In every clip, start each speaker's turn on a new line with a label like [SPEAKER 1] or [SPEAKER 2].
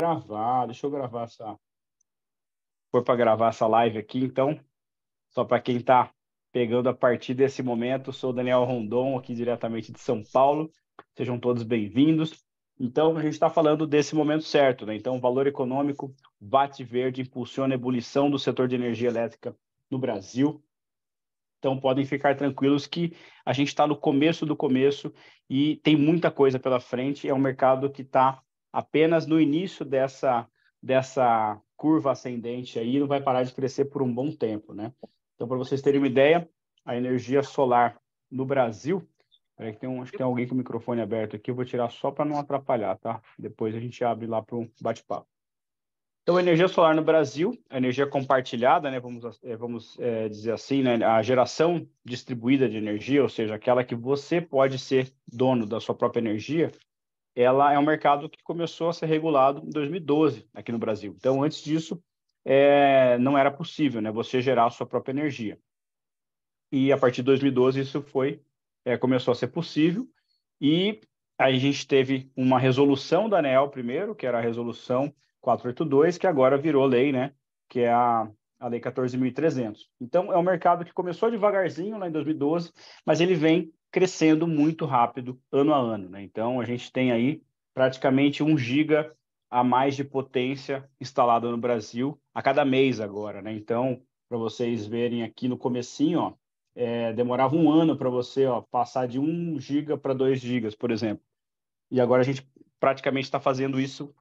[SPEAKER 1] gravar, deixa eu gravar essa. Foi para gravar essa live aqui, então. Só para quem está pegando a partir desse momento, sou Daniel Rondon, aqui diretamente de São Paulo. Sejam todos bem-vindos. Então, a gente está falando desse momento certo, né? Então, valor econômico, VAT verde impulsiona a ebulição do setor de energia elétrica no Brasil. Então, podem ficar tranquilos que a gente está no começo do começo e tem muita coisa pela frente. É um mercado que está apenas no início dessa, dessa curva ascendente aí, não vai parar de crescer por um bom tempo, né? Então, para vocês terem uma ideia, a energia solar no Brasil, peraí que tem um, acho que tem alguém com o microfone aberto aqui, eu vou tirar só para não atrapalhar, tá? Depois a gente abre lá para um bate-papo. Então, a energia solar no Brasil, a energia compartilhada, né, vamos, eh, vamos é, dizer assim, né, a geração distribuída de energia, ou seja, aquela que você pode ser dono da sua própria energia, ela é um mercado que começou a ser regulado em 2012 aqui no Brasil. Então, antes disso, é, não era possível né, você gerar a sua própria energia. E a partir de 2012 isso foi é, começou a ser possível e a gente teve uma resolução da ANEL primeiro, que era a resolução 482, que agora virou lei, né, que é a, a lei 14.300. Então é um mercado que começou devagarzinho lá em 2012, mas ele vem crescendo muito rápido ano a ano. Né? Então, a gente tem aí praticamente um giga a mais de potência instalada no Brasil a cada mês agora. Né? Então, para vocês verem aqui no comecinho, ó, é, demorava um ano para você ó, passar de um giga para dois gigas, por exemplo. E agora a gente praticamente está fazendo isso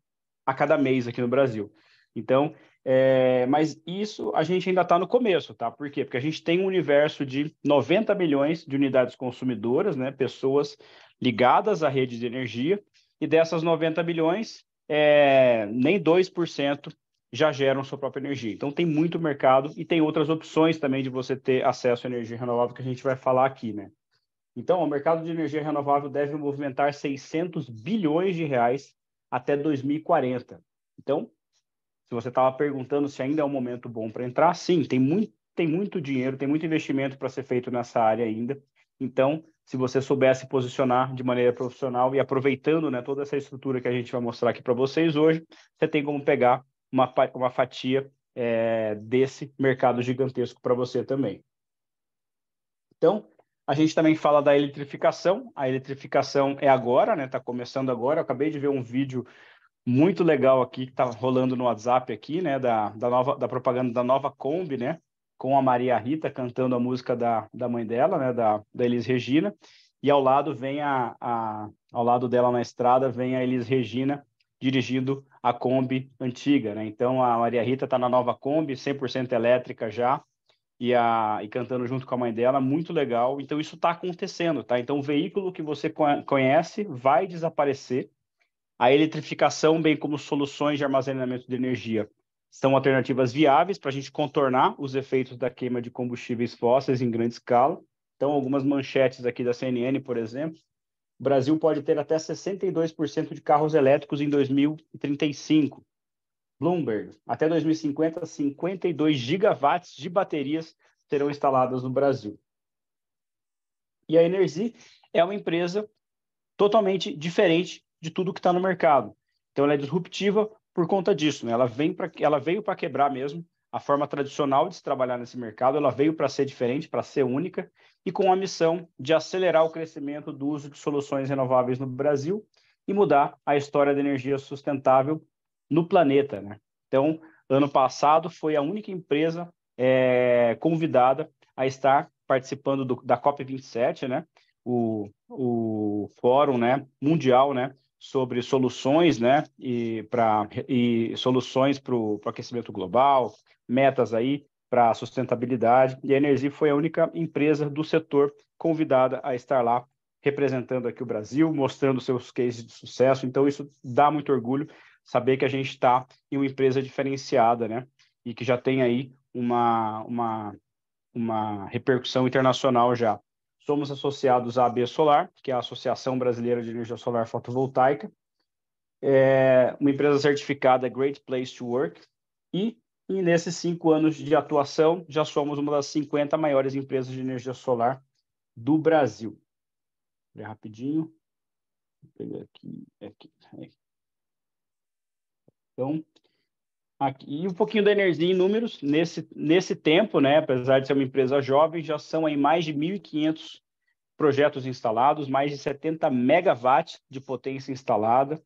[SPEAKER 1] a cada mês aqui no Brasil. Então, é, mas isso a gente ainda está no começo, tá? Por quê? Porque a gente tem um universo de 90 milhões de unidades consumidoras, né? Pessoas ligadas à rede de energia, e dessas 90 milhões, é, nem 2% já geram sua própria energia. Então tem muito mercado e tem outras opções também de você ter acesso à energia renovável que a gente vai falar aqui, né? Então, o mercado de energia renovável deve movimentar 600 bilhões de reais até 2040. Então, se você estava perguntando se ainda é um momento bom para entrar, sim, tem muito, tem muito dinheiro, tem muito investimento para ser feito nessa área ainda. Então, se você soubesse posicionar de maneira profissional e aproveitando né, toda essa estrutura que a gente vai mostrar aqui para vocês hoje, você tem como pegar uma, uma fatia é, desse mercado gigantesco para você também. Então, a gente também fala da eletrificação. A eletrificação é agora, né? Está começando agora. Eu acabei de ver um vídeo muito legal aqui que está rolando no WhatsApp aqui, né? Da, da, nova, da propaganda da nova Kombi, né? Com a Maria Rita cantando a música da, da mãe dela, né? Da, da Elis Regina. E ao lado vem a, a ao lado dela na estrada vem a Elis Regina dirigindo a Kombi antiga, né? Então a Maria Rita está na nova Kombi, 100% elétrica já, e, a, e cantando junto com a mãe dela, muito legal. Então isso está acontecendo, tá? Então o veículo que você conhece vai desaparecer a eletrificação, bem como soluções de armazenamento de energia, são alternativas viáveis para a gente contornar os efeitos da queima de combustíveis fósseis em grande escala. Então, algumas manchetes aqui da CNN, por exemplo. O Brasil pode ter até 62% de carros elétricos em 2035. Bloomberg, até 2050, 52 gigawatts de baterias serão instaladas no Brasil. E a Energy é uma empresa totalmente diferente de tudo que está no mercado. Então ela é disruptiva por conta disso, né? Ela vem para ela veio para quebrar mesmo a forma tradicional de se trabalhar nesse mercado, ela veio para ser diferente, para ser única e com a missão de acelerar o crescimento do uso de soluções renováveis no Brasil e mudar a história da energia sustentável no planeta, né? Então, ano passado foi a única empresa é, convidada a estar participando do, da COP27, né? O, o fórum, né? Mundial, né? sobre soluções, né, e para e soluções para o aquecimento global, metas aí para sustentabilidade. E a Energy foi a única empresa do setor convidada a estar lá representando aqui o Brasil, mostrando seus cases de sucesso. Então isso dá muito orgulho saber que a gente está em uma empresa diferenciada, né, e que já tem aí uma uma uma repercussão internacional já. Somos associados à AB Solar, que é a Associação Brasileira de Energia Solar Fotovoltaica, é uma empresa certificada Great Place to Work, e, e nesses cinco anos de atuação já somos uma das 50 maiores empresas de energia solar do Brasil. Vou rapidinho. Vou pegar aqui, aqui. Então, Aqui, e um pouquinho da Energia em números, nesse, nesse tempo, né, apesar de ser uma empresa jovem, já são aí mais de 1.500 projetos instalados, mais de 70 megawatts de potência instalada.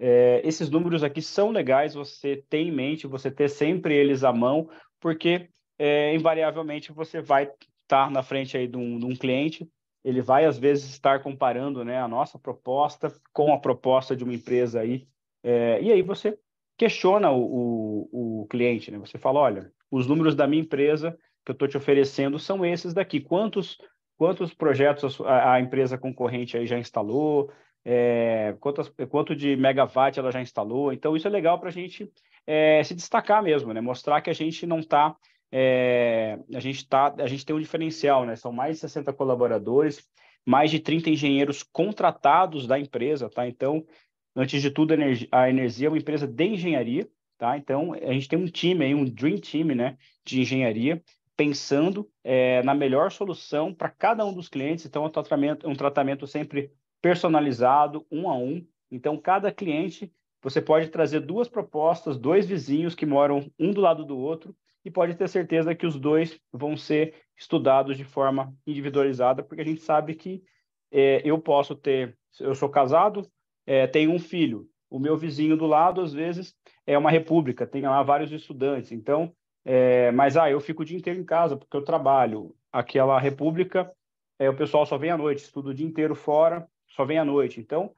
[SPEAKER 1] É, esses números aqui são legais, você tem em mente, você ter sempre eles à mão, porque é, invariavelmente você vai estar tá na frente aí de um, de um cliente, ele vai às vezes estar comparando né, a nossa proposta com a proposta de uma empresa aí, é, e aí você questiona o, o, o cliente, né? Você fala, olha, os números da minha empresa que eu estou te oferecendo são esses daqui. Quantos, quantos projetos a, a empresa concorrente aí já instalou? É, quantas, quanto de megawatt ela já instalou? Então, isso é legal para a gente é, se destacar mesmo, né? Mostrar que a gente não está. É, a gente tá, a gente tem um diferencial, né? São mais de 60 colaboradores, mais de 30 engenheiros contratados da empresa, tá? Então, Antes de tudo, a Energia é uma empresa de engenharia, tá? Então, a gente tem um time aí, um dream team, né, de engenharia, pensando é, na melhor solução para cada um dos clientes. Então, é um tratamento, um tratamento sempre personalizado, um a um. Então, cada cliente, você pode trazer duas propostas, dois vizinhos que moram um do lado do outro, e pode ter certeza que os dois vão ser estudados de forma individualizada, porque a gente sabe que é, eu posso ter, eu sou casado, é, tem um filho. O meu vizinho do lado, às vezes, é uma república, tem lá vários estudantes. Então, é, mas ah, eu fico o dia inteiro em casa porque eu trabalho. Aquela república, é, o pessoal só vem à noite, estuda o dia inteiro fora, só vem à noite. Então,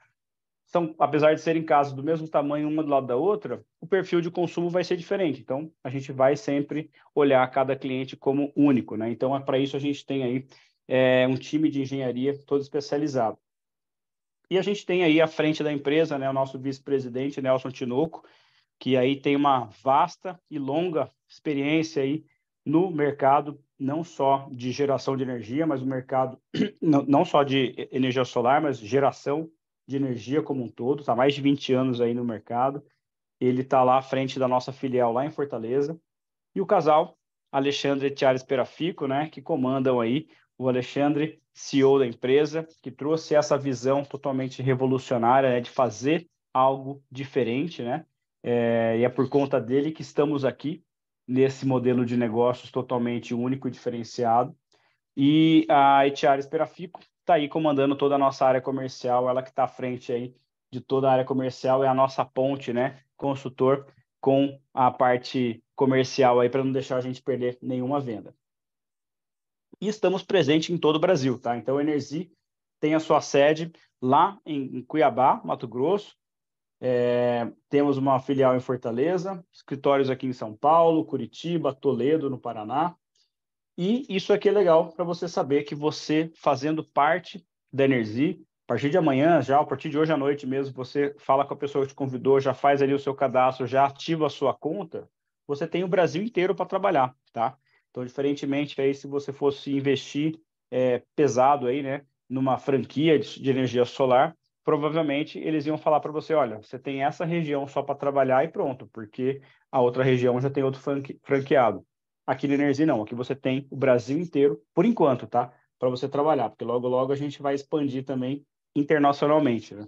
[SPEAKER 1] são, apesar de serem casas do mesmo tamanho uma do lado da outra, o perfil de consumo vai ser diferente. Então, a gente vai sempre olhar cada cliente como único, né? Então, é para isso a gente tem aí é, um time de engenharia todo especializado. E a gente tem aí à frente da empresa né, o nosso vice-presidente, Nelson Tinoco, que aí tem uma vasta e longa experiência aí no mercado, não só de geração de energia, mas o mercado não só de energia solar, mas geração de energia como um todo, está mais de 20 anos aí no mercado. Ele está lá à frente da nossa filial lá em Fortaleza. E o casal, Alexandre Tiares Perafico, né, que comandam aí o Alexandre, CEO da empresa, que trouxe essa visão totalmente revolucionária né, de fazer algo diferente, né? É, e é por conta dele que estamos aqui nesse modelo de negócios totalmente único e diferenciado. E a Etiara Esperafico está aí comandando toda a nossa área comercial, ela que está à frente aí de toda a área comercial, é a nossa ponte, né? Consultor com a parte comercial aí para não deixar a gente perder nenhuma venda e estamos presentes em todo o Brasil, tá? Então, a Energy tem a sua sede lá em, Cuiabá, Mato Grosso, é, temos uma filial em Fortaleza, escritórios aqui em São Paulo, Curitiba, Toledo, no Paraná. E isso aqui é legal para você saber que você, fazendo parte da Energy, a partir de amanhã, já a partir de hoje à noite mesmo, você fala com a pessoa que te convidou, já faz ali o seu cadastro, já ativa a sua conta, você tem o Brasil inteiro para trabalhar, tá? Então, diferentemente aí, se você fosse investir é, pesado aí, né, numa franquia de, de energia solar, provavelmente eles iam falar para você, olha, você tem essa região só para trabalhar e pronto, porque a outra região já tem outro franqueado. Aqui na Energia não, aqui você tem o Brasil inteiro, por enquanto, tá? Para você trabalhar, porque logo logo a gente vai expandir também internacionalmente, né?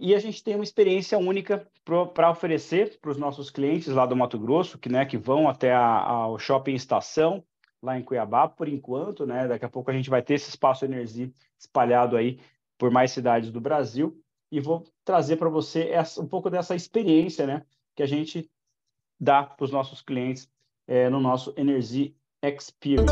[SPEAKER 1] e a gente tem uma experiência única para oferecer para os nossos clientes lá do Mato Grosso, que, né, que vão até o Shopping Estação, lá em Cuiabá, por enquanto, né? Daqui a pouco a gente vai ter esse espaço Energy espalhado aí por mais cidades do Brasil e vou trazer para você essa, um pouco dessa experiência, né, que a gente dá para os nossos clientes é, no nosso Energy Experience.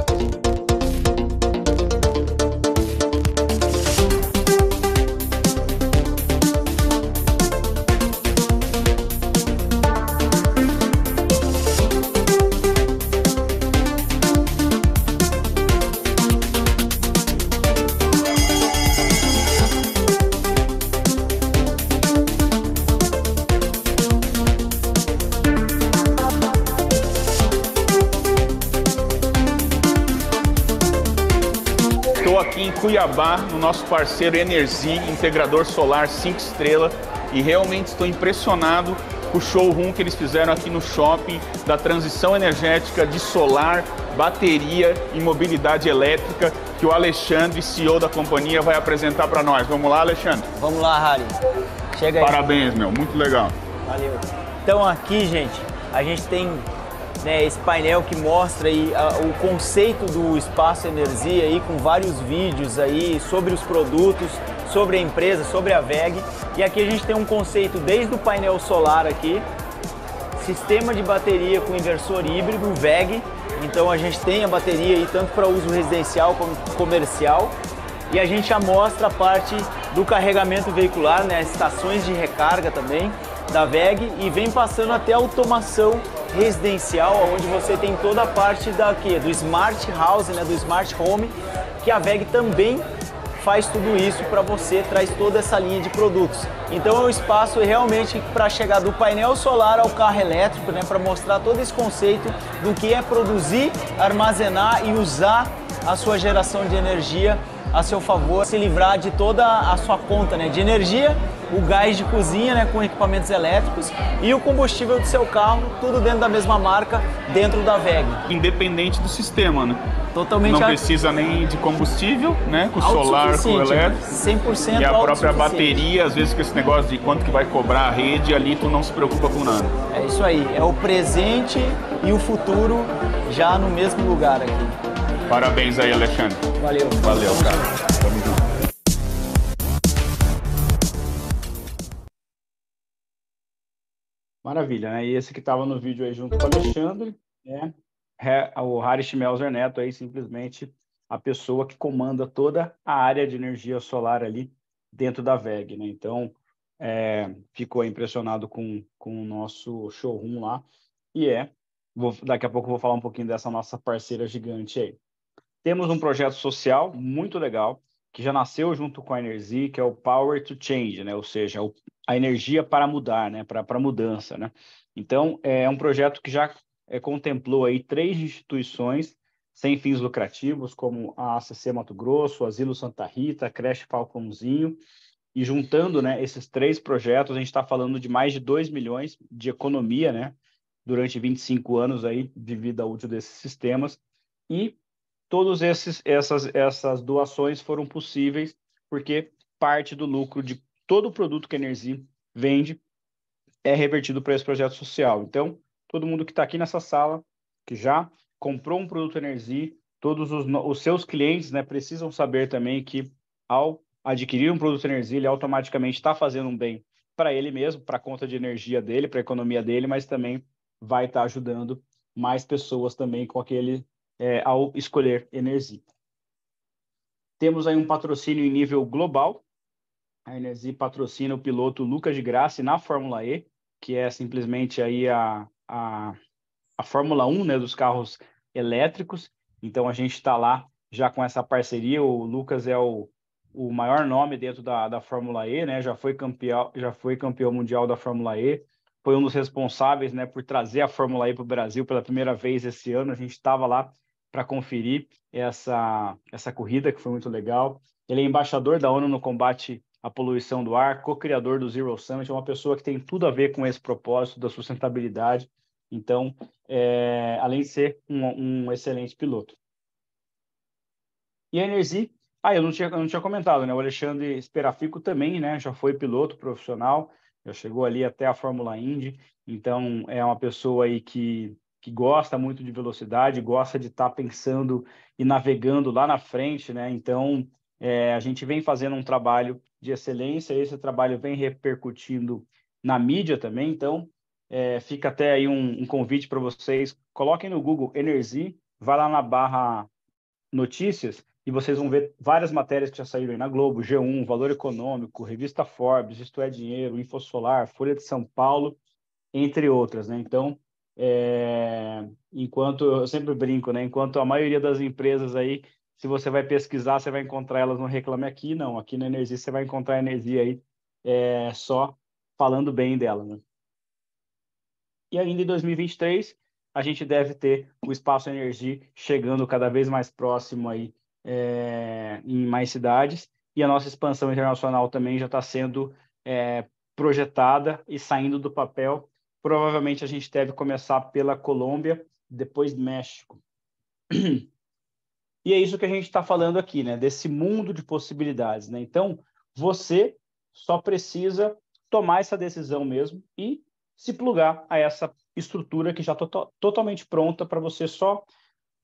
[SPEAKER 2] Estou aqui em Cuiabá, no nosso parceiro Energy, integrador solar 5 estrela, e realmente estou impressionado com o showroom que eles fizeram aqui no shopping da transição energética de solar, bateria e mobilidade elétrica que o Alexandre, CEO da companhia, vai apresentar para nós. Vamos lá, Alexandre? Vamos lá, Harry. Chega aí. Parabéns, meu. Muito legal. Valeu. Então aqui, gente, a gente tem né, esse painel que mostra aí, a, o conceito do espaço energia aí, com vários vídeos aí sobre os produtos, sobre a empresa, sobre a VEG. E aqui a gente tem um conceito desde o painel solar aqui, sistema de bateria com inversor híbrido, VEG. Então a gente tem a bateria aí tanto para uso residencial como comercial. E a gente já mostra a parte do carregamento veicular, né, estações de recarga também da VEG e vem passando até a automação residencial, onde você tem toda a parte da, quê? do smart house, né, do smart home, que a VEG também faz tudo isso para você, traz toda essa linha de produtos. Então é um espaço realmente para chegar do painel solar ao carro elétrico, né, para mostrar todo esse conceito do que é produzir, armazenar e usar a sua geração de energia a seu favor se livrar de toda a sua conta né, de energia, o gás de cozinha né, com equipamentos elétricos e o combustível do seu carro, tudo dentro da mesma marca, dentro da VEG. Independente do sistema, né? Totalmente Não precisa nem de combustível, né? Com solar, com elétrico. 100% E a própria bateria, às vezes com esse negócio de quanto que vai cobrar a rede, ali tu não se preocupa com nada. É isso aí, é o presente e o futuro já no mesmo lugar aqui. Parabéns aí, Alexandre. Valeu. Valeu, cara. Tamo junto.
[SPEAKER 1] Maravilha, né? E esse que estava no vídeo aí junto com o Alexandre, né? É o Harish Melzer Neto aí, simplesmente a pessoa que comanda toda a área de energia solar ali dentro da VEG, né? Então, é, ficou impressionado com, com o nosso showroom lá. E é, vou, daqui a pouco eu vou falar um pouquinho dessa nossa parceira gigante aí. Temos um projeto social muito legal, que já nasceu junto com a Energy, que é o Power to Change, né? ou seja, a energia para mudar, né? para a mudança. Né? Então, é um projeto que já é, contemplou aí três instituições sem fins lucrativos, como a ACC Mato Grosso, o Asilo Santa Rita, a Creche Falcãozinho, e juntando né, esses três projetos, a gente está falando de mais de 2 milhões de economia, né? durante 25 anos aí de vida útil desses sistemas e todas essas, essas doações foram possíveis porque parte do lucro de todo o produto que a Energy vende é revertido para esse projeto social. Então, todo mundo que está aqui nessa sala, que já comprou um produto Energy, todos os, os seus clientes né, precisam saber também que ao adquirir um produto Energy, ele automaticamente está fazendo um bem para ele mesmo, para a conta de energia dele, para a economia dele, mas também vai estar tá ajudando mais pessoas também com aquele é, ao escolher Enerzi. Temos aí um patrocínio em nível global. A Enerzi patrocina o piloto Lucas de Graça na Fórmula E, que é simplesmente aí a, a, a Fórmula 1 né, dos carros elétricos. Então a gente está lá já com essa parceria. O Lucas é o, o maior nome dentro da, da Fórmula E, né? Já foi campeão, já foi campeão mundial da Fórmula E. Foi um dos responsáveis, né, por trazer a Fórmula E para o Brasil pela primeira vez esse ano. A gente estava lá para conferir essa, essa corrida, que foi muito legal. Ele é embaixador da ONU no combate à poluição do ar, co-criador do Zero Summit, então é uma pessoa que tem tudo a ver com esse propósito da sustentabilidade. Então, é, além de ser um, um excelente piloto. E a Energy, ah, eu não tinha, eu não tinha comentado, né? O Alexandre Esperafico também, né? Já foi piloto profissional, já chegou ali até a Fórmula Indy, então é uma pessoa aí que que gosta muito de velocidade, gosta de estar tá pensando e navegando lá na frente, né? Então, é, a gente vem fazendo um trabalho de excelência, esse trabalho vem repercutindo na mídia também, então é, fica até aí um, um convite para vocês, coloquem no Google Energy, vai lá na barra notícias e vocês vão ver várias matérias que já saíram aí na Globo, G1, Valor Econômico, Revista Forbes, Isto é Dinheiro, Infosolar, Folha de São Paulo, entre outras, né? Então, é, enquanto eu sempre brinco, né? Enquanto a maioria das empresas aí, se você vai pesquisar, você vai encontrar elas no Reclame Aqui, não. Aqui na Energia você vai encontrar a energia aí é, só falando bem dela, né? E ainda em 2023, a gente deve ter o espaço Energia chegando cada vez mais próximo aí é, em mais cidades e a nossa expansão internacional também já está sendo é, projetada e saindo do papel Provavelmente a gente deve começar pela Colômbia, depois México. E é isso que a gente está falando aqui, né? Desse mundo de possibilidades, né? Então, você só precisa tomar essa decisão mesmo e se plugar a essa estrutura que já está to totalmente pronta para você só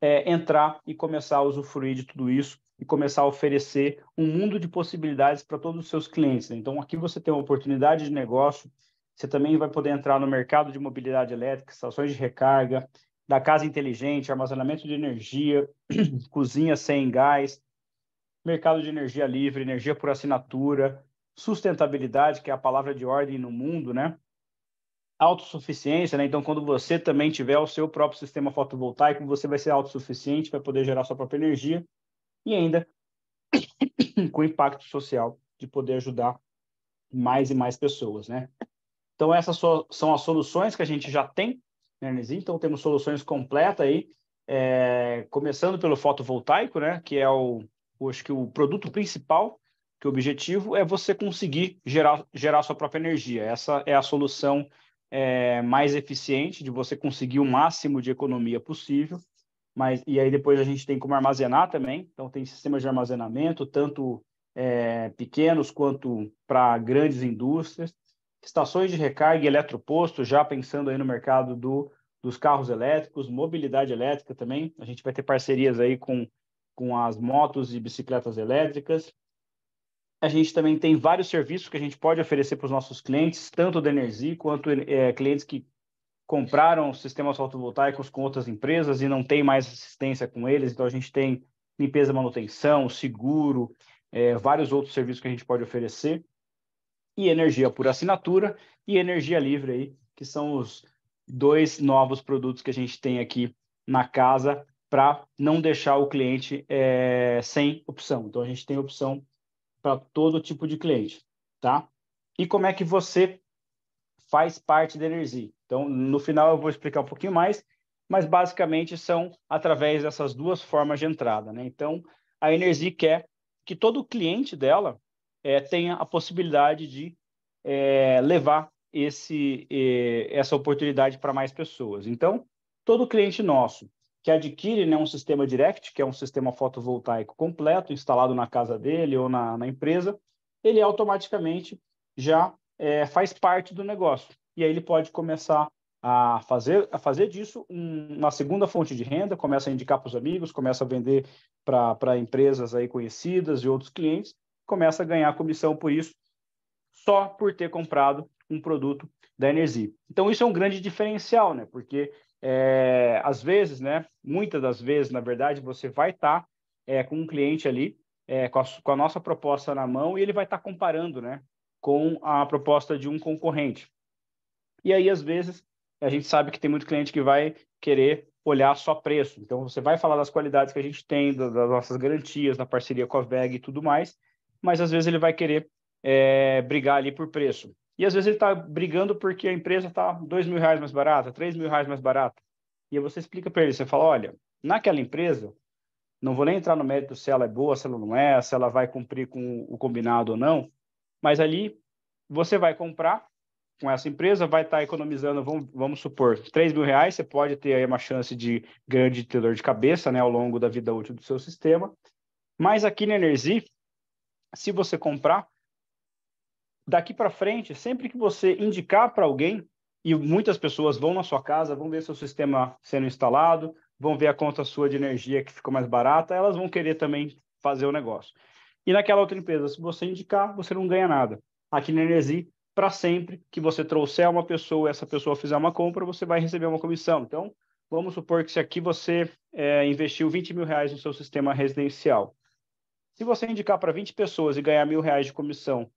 [SPEAKER 1] é, entrar e começar a usufruir de tudo isso e começar a oferecer um mundo de possibilidades para todos os seus clientes. Né? Então, aqui você tem uma oportunidade de negócio você também vai poder entrar no mercado de mobilidade elétrica, estações de recarga, da casa inteligente, armazenamento de energia, cozinha sem gás, mercado de energia livre, energia por assinatura, sustentabilidade, que é a palavra de ordem no mundo, né? Autossuficiência, né? Então, quando você também tiver o seu próprio sistema fotovoltaico, você vai ser autossuficiente, vai poder gerar sua própria energia e ainda com impacto social de poder ajudar mais e mais pessoas, né? Então, essas são as soluções que a gente já tem na né, Então, temos soluções completas aí, é, começando pelo fotovoltaico, né, que é o, acho que o produto principal, que o objetivo é você conseguir gerar, gerar sua própria energia. Essa é a solução é, mais eficiente de você conseguir o máximo de economia possível. Mas, e aí depois a gente tem como armazenar também. Então, tem sistemas de armazenamento, tanto é, pequenos quanto para grandes indústrias estações de recarga e eletroposto, já pensando aí no mercado do, dos carros elétricos, mobilidade elétrica também. A gente vai ter parcerias aí com, com as motos e bicicletas elétricas. A gente também tem vários serviços que a gente pode oferecer para os nossos clientes, tanto da Energy quanto é, clientes que compraram sistemas fotovoltaicos com outras empresas e não tem mais assistência com eles. Então, a gente tem limpeza, manutenção, seguro, é, vários outros serviços que a gente pode oferecer e energia por assinatura e energia livre aí, que são os dois novos produtos que a gente tem aqui na casa para não deixar o cliente é, sem opção. Então a gente tem opção para todo tipo de cliente, tá? E como é que você faz parte da Energy? Então no final eu vou explicar um pouquinho mais, mas basicamente são através dessas duas formas de entrada, né? Então a Energy quer que todo cliente dela é, tenha a possibilidade de é, levar esse, é, essa oportunidade para mais pessoas. Então, todo cliente nosso que adquire né, um sistema direct, que é um sistema fotovoltaico completo, instalado na casa dele ou na, na empresa, ele automaticamente já é, faz parte do negócio. E aí ele pode começar a fazer, a fazer disso um, uma segunda fonte de renda, começa a indicar para os amigos, começa a vender para empresas aí conhecidas e outros clientes, começa a ganhar comissão por isso, só por ter comprado um produto da Energy. Então, isso é um grande diferencial, né? Porque, é, às vezes, né? Muitas das vezes, na verdade, você vai estar tá, é, com um cliente ali, é, com, a, com, a, nossa proposta na mão, e ele vai estar tá comparando, né? Com a proposta de um concorrente. E aí, às vezes, a gente sabe que tem muito cliente que vai querer olhar só preço. Então, você vai falar das qualidades que a gente tem, das nossas garantias, da parceria com a VEG e tudo mais, mas às vezes ele vai querer é, brigar ali por preço. E às vezes ele está brigando porque a empresa está dois mil reais mais barata, três mil reais mais barata. E você explica para ele, você fala, olha, naquela empresa, não vou nem entrar no mérito se ela é boa, se ela não é, se ela vai cumprir com o combinado ou não, mas ali você vai comprar com essa empresa, vai estar tá economizando, vamos, vamos supor, três mil reais, você pode ter aí uma chance de grande ter dor de cabeça né, ao longo da vida útil do seu sistema. Mas aqui na Energy, se você comprar, daqui para frente, sempre que você indicar para alguém, e muitas pessoas vão na sua casa, vão ver seu sistema sendo instalado, vão ver a conta sua de energia que ficou mais barata, elas vão querer também fazer o negócio. E naquela outra empresa, se você indicar, você não ganha nada. Aqui na Energy, para sempre que você trouxer uma pessoa, essa pessoa fizer uma compra, você vai receber uma comissão. Então, vamos supor que se aqui você é, investiu 20 mil reais no seu sistema residencial, se você indicar para 20 pessoas e ganhar mil reais de comissão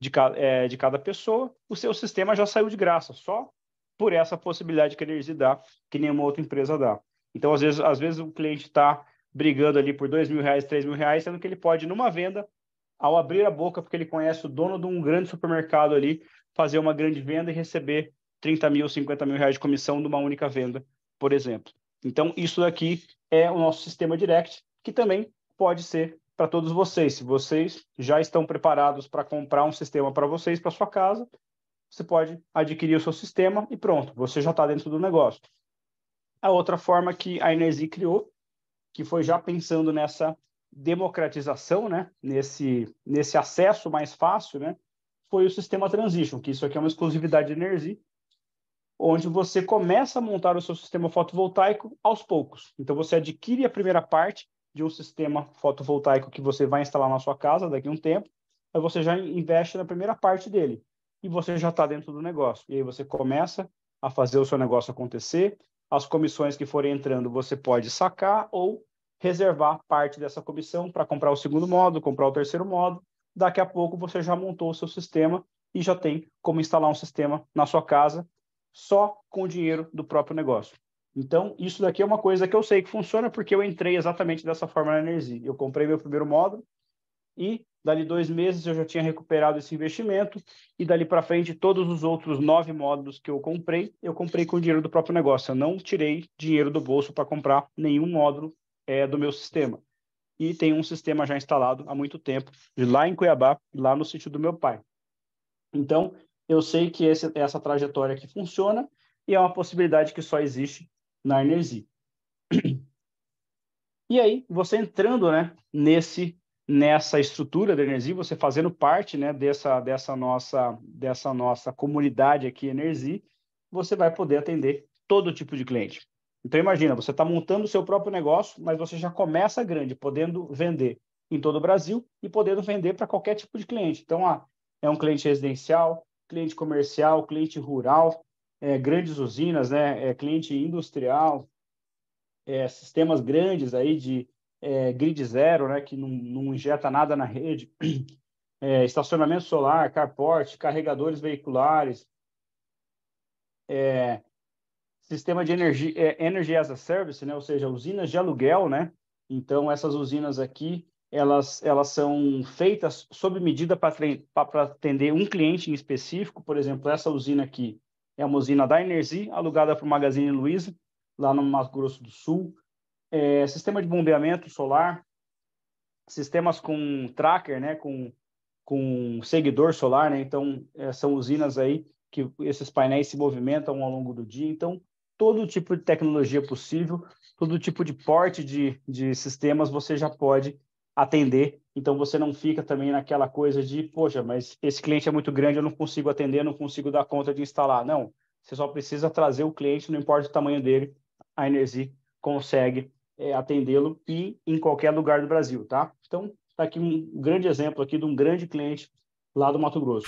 [SPEAKER 1] de, é, de cada pessoa, o seu sistema já saiu de graça, só por essa possibilidade que a Energy dá, que nenhuma outra empresa dá. Então, às vezes, às vezes o cliente está brigando ali por dois mil reais, três mil reais, sendo que ele pode, numa venda, ao abrir a boca, porque ele conhece o dono de um grande supermercado ali, fazer uma grande venda e receber 30 mil, 50 mil reais de comissão de uma única venda, por exemplo. Então, isso daqui é o nosso sistema direct, que também pode ser para todos vocês. Se vocês já estão preparados para comprar um sistema para vocês, para sua casa, você pode adquirir o seu sistema e pronto, você já está dentro do negócio. A outra forma que a Inerzi criou, que foi já pensando nessa democratização, né? nesse, nesse acesso mais fácil, né? foi o sistema Transition, que isso aqui é uma exclusividade da Inerzi, onde você começa a montar o seu sistema fotovoltaico aos poucos. Então, você adquire a primeira parte, de um sistema fotovoltaico que você vai instalar na sua casa daqui a um tempo, aí você já investe na primeira parte dele e você já está dentro do negócio. E aí você começa a fazer o seu negócio acontecer. As comissões que forem entrando, você pode sacar ou reservar parte dessa comissão para comprar o segundo modo, comprar o terceiro modo. Daqui a pouco você já montou o seu sistema e já tem como instalar um sistema na sua casa só com o dinheiro do próprio negócio. Então, isso daqui é uma coisa que eu sei que funciona porque eu entrei exatamente dessa forma na Energy. Eu comprei meu primeiro módulo e dali dois meses eu já tinha recuperado esse investimento e dali para frente todos os outros nove módulos que eu comprei, eu comprei com o dinheiro do próprio negócio. Eu não tirei dinheiro do bolso para comprar nenhum módulo é, do meu sistema. E tem um sistema já instalado há muito tempo, lá em Cuiabá, lá no sítio do meu pai. Então, eu sei que esse, essa trajetória aqui funciona e é uma possibilidade que só existe na Energy. E aí, você entrando né, nesse nessa estrutura da Energy, você fazendo parte né, dessa, dessa, nossa, dessa nossa comunidade aqui, Energy, você vai poder atender todo tipo de cliente. Então, imagina, você está montando o seu próprio negócio, mas você já começa grande, podendo vender em todo o Brasil e podendo vender para qualquer tipo de cliente. Então, ah, é um cliente residencial, cliente comercial, cliente rural, é, grandes usinas, né? É, cliente industrial, é, sistemas grandes aí de é, grid zero, né? Que não, não injeta nada na rede, é, estacionamento solar, carport, carregadores veiculares, é, sistema de energia, é, energy as a service, né? Ou seja, usinas de aluguel, né? Então essas usinas aqui elas, elas são feitas sob medida para atender um cliente em específico, por exemplo, essa usina aqui, é uma usina da Energy, alugada para o Magazine Luiza, lá no Mato Grosso do Sul. É, sistema de bombeamento solar, sistemas com tracker, né, com, com seguidor solar, né, então é, são usinas aí que esses painéis se movimentam ao longo do dia, então todo tipo de tecnologia possível, todo tipo de porte de, de sistemas você já pode atender. Então você não fica também naquela coisa de, poxa, mas esse cliente é muito grande, eu não consigo atender, não consigo dar conta de instalar. Não, você só precisa trazer o cliente, não importa o tamanho dele, a Energy consegue é, atendê-lo e em qualquer lugar do Brasil, tá? Então, está aqui um grande exemplo aqui de um grande cliente lá do Mato Grosso.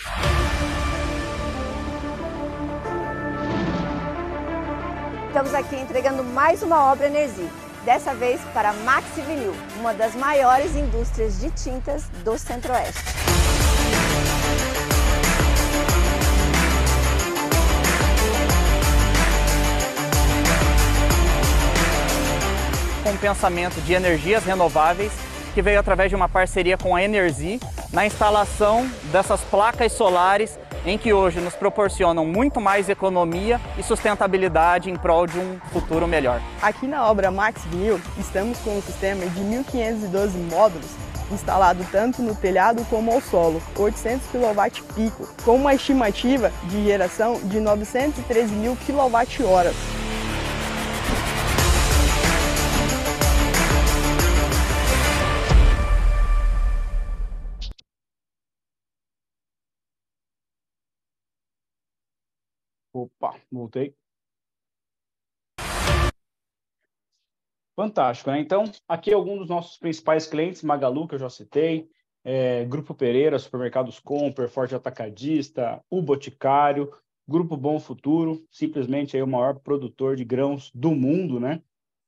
[SPEAKER 3] Estamos aqui entregando mais uma obra Energy dessa vez para Maxi Vinil, uma das maiores indústrias de tintas do Centro-Oeste.
[SPEAKER 2] Com o pensamento de energias renováveis, que veio através de uma parceria com a Energy na instalação dessas placas solares em que hoje nos proporcionam muito mais economia e sustentabilidade em prol de um futuro melhor.
[SPEAKER 3] Aqui na obra Maxville, estamos com um sistema de 1.512 módulos instalado tanto no telhado como ao solo, 800 kW pico, com uma estimativa de geração de 913 mil kWh.
[SPEAKER 4] Opa,
[SPEAKER 1] voltei. Fantástico, né? Então, aqui alguns dos nossos principais clientes, Magalu, que eu já citei, é, Grupo Pereira, Supermercados Comper, Forte Atacadista, O Boticário, Grupo Bom Futuro, simplesmente aí o maior produtor de grãos do mundo, né?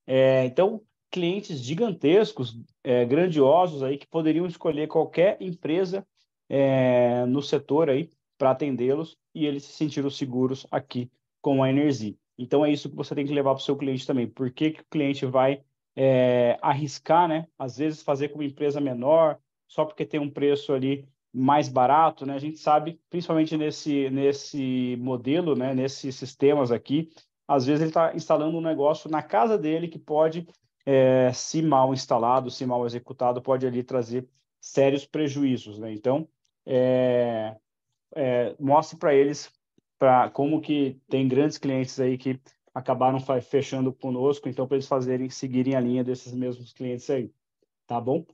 [SPEAKER 1] É, então, clientes gigantescos, é, grandiosos aí, que poderiam escolher qualquer empresa é, no setor aí para atendê-los e eles se sentiram seguros aqui com a Energy. Então é isso que você tem que levar para o seu cliente também. Por que, que o cliente vai é, arriscar, né? Às vezes fazer com uma empresa menor, só porque tem um preço ali mais barato, né? A gente sabe, principalmente nesse, nesse modelo, né? nesses sistemas aqui, às vezes ele está instalando um negócio na casa dele que pode, é, se mal instalado, se mal executado, pode ali trazer sérios prejuízos, né? Então, é, é, mostre para eles para como que tem grandes clientes aí que acabaram fechando conosco, então para eles fazerem seguirem a linha desses mesmos clientes aí, tá bom?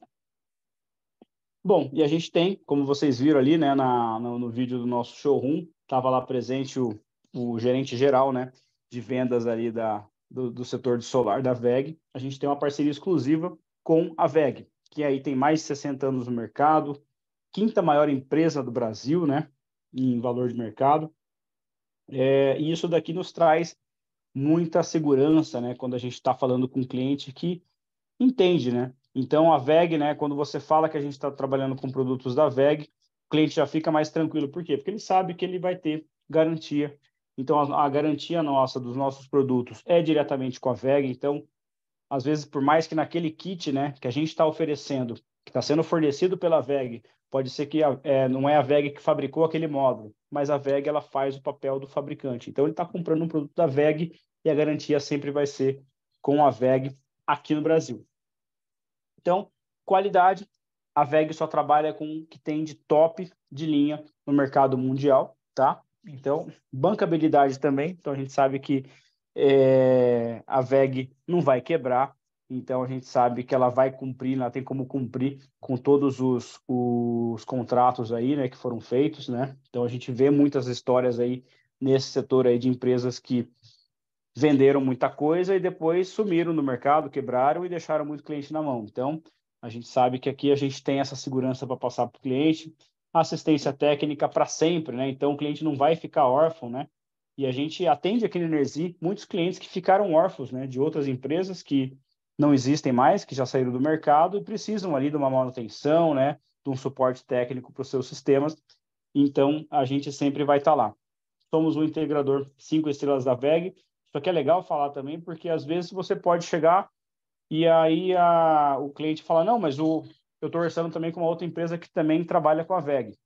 [SPEAKER 1] Bom, e a gente tem, como vocês viram ali, né, na, no, no vídeo do nosso showroom, estava lá presente o, o gerente geral, né, de vendas ali da, do, do, setor de solar da VEG. A gente tem uma parceria exclusiva com a VEG, que aí tem mais de 60 anos no mercado, quinta maior empresa do Brasil, né, em valor de mercado. É, e isso daqui nos traz muita segurança, né? Quando a gente está falando com um cliente que entende, né? Então, a VEG, né? Quando você fala que a gente está trabalhando com produtos da VEG, o cliente já fica mais tranquilo. Por quê? Porque ele sabe que ele vai ter garantia. Então, a, a garantia nossa dos nossos produtos é diretamente com a VEG. Então, às vezes, por mais que naquele kit, né? Que a gente está oferecendo que está sendo fornecido pela VEG, pode ser que a, é, não é a VEG que fabricou aquele módulo, mas a VEG ela faz o papel do fabricante. Então ele está comprando um produto da VEG e a garantia sempre vai ser com a VEG aqui no Brasil. Então, qualidade, a VEG só trabalha com o que tem de top de linha no mercado mundial, tá? Então, bancabilidade também. Então a gente sabe que é, a VEG não vai quebrar, então a gente sabe que ela vai cumprir, ela tem como cumprir com todos os, os contratos aí, né, que foram feitos, né? Então a gente vê muitas histórias aí nesse setor aí de empresas que venderam muita coisa e depois sumiram no mercado, quebraram e deixaram muito cliente na mão. Então a gente sabe que aqui a gente tem essa segurança para passar para o cliente, assistência técnica para sempre, né? Então o cliente não vai ficar órfão, né? E a gente atende aqui na Energy muitos clientes que ficaram órfãos, né, de outras empresas que não existem mais, que já saíram do mercado e precisam ali de uma manutenção, né, de um suporte técnico para os seus sistemas. Então, a gente sempre vai estar tá lá. Somos um integrador cinco estrelas da VEG. Isso aqui é legal falar também, porque às vezes você pode chegar e aí a, o cliente fala, não, mas o, eu estou orçando também com uma outra empresa que também trabalha com a VEG.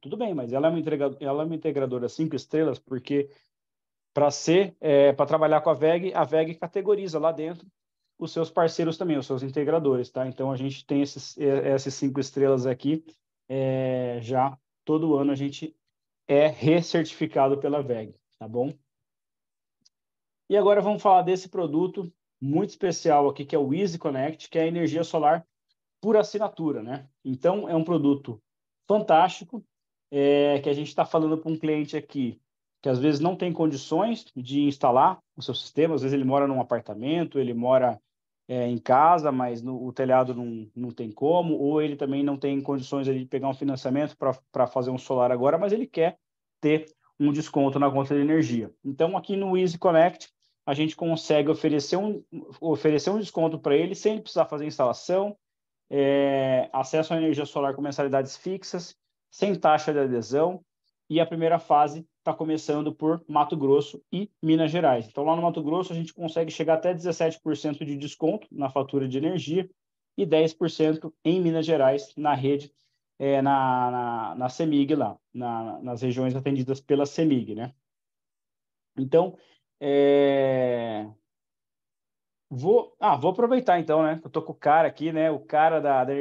[SPEAKER 1] Tudo bem, mas ela é uma integradora, ela é uma integradora cinco estrelas porque para ser, é, para trabalhar com a VEG, a VEG categoriza lá dentro os seus parceiros também, os seus integradores, tá? Então a gente tem esses, essas cinco estrelas aqui é, já todo ano a gente é recertificado pela VEG, tá bom? E agora vamos falar desse produto muito especial aqui que é o Easy Connect, que é a energia solar por assinatura, né? Então é um produto fantástico é, que a gente está falando para um cliente aqui que às vezes não tem condições de instalar o seu sistema, às vezes ele mora num apartamento, ele mora é, em casa, mas no, o telhado não, não tem como, ou ele também não tem condições de pegar um financiamento para fazer um solar agora, mas ele quer ter um desconto na conta de energia. Então, aqui no Easy Connect, a gente consegue oferecer um, oferecer um desconto para ele sem ele precisar fazer instalação, é, acesso à energia solar com mensalidades fixas, sem taxa de adesão, e a primeira fase está começando por Mato Grosso e Minas Gerais. Então, lá no Mato Grosso, a gente consegue chegar até 17% de desconto na fatura de energia e 10% em Minas Gerais, na rede, é, na, na, na, CEMIG lá, na, nas regiões atendidas pela CEMIG, né? Então, é... vou, ah, vou aproveitar então, né? Eu tô com o cara aqui, né? O cara da, da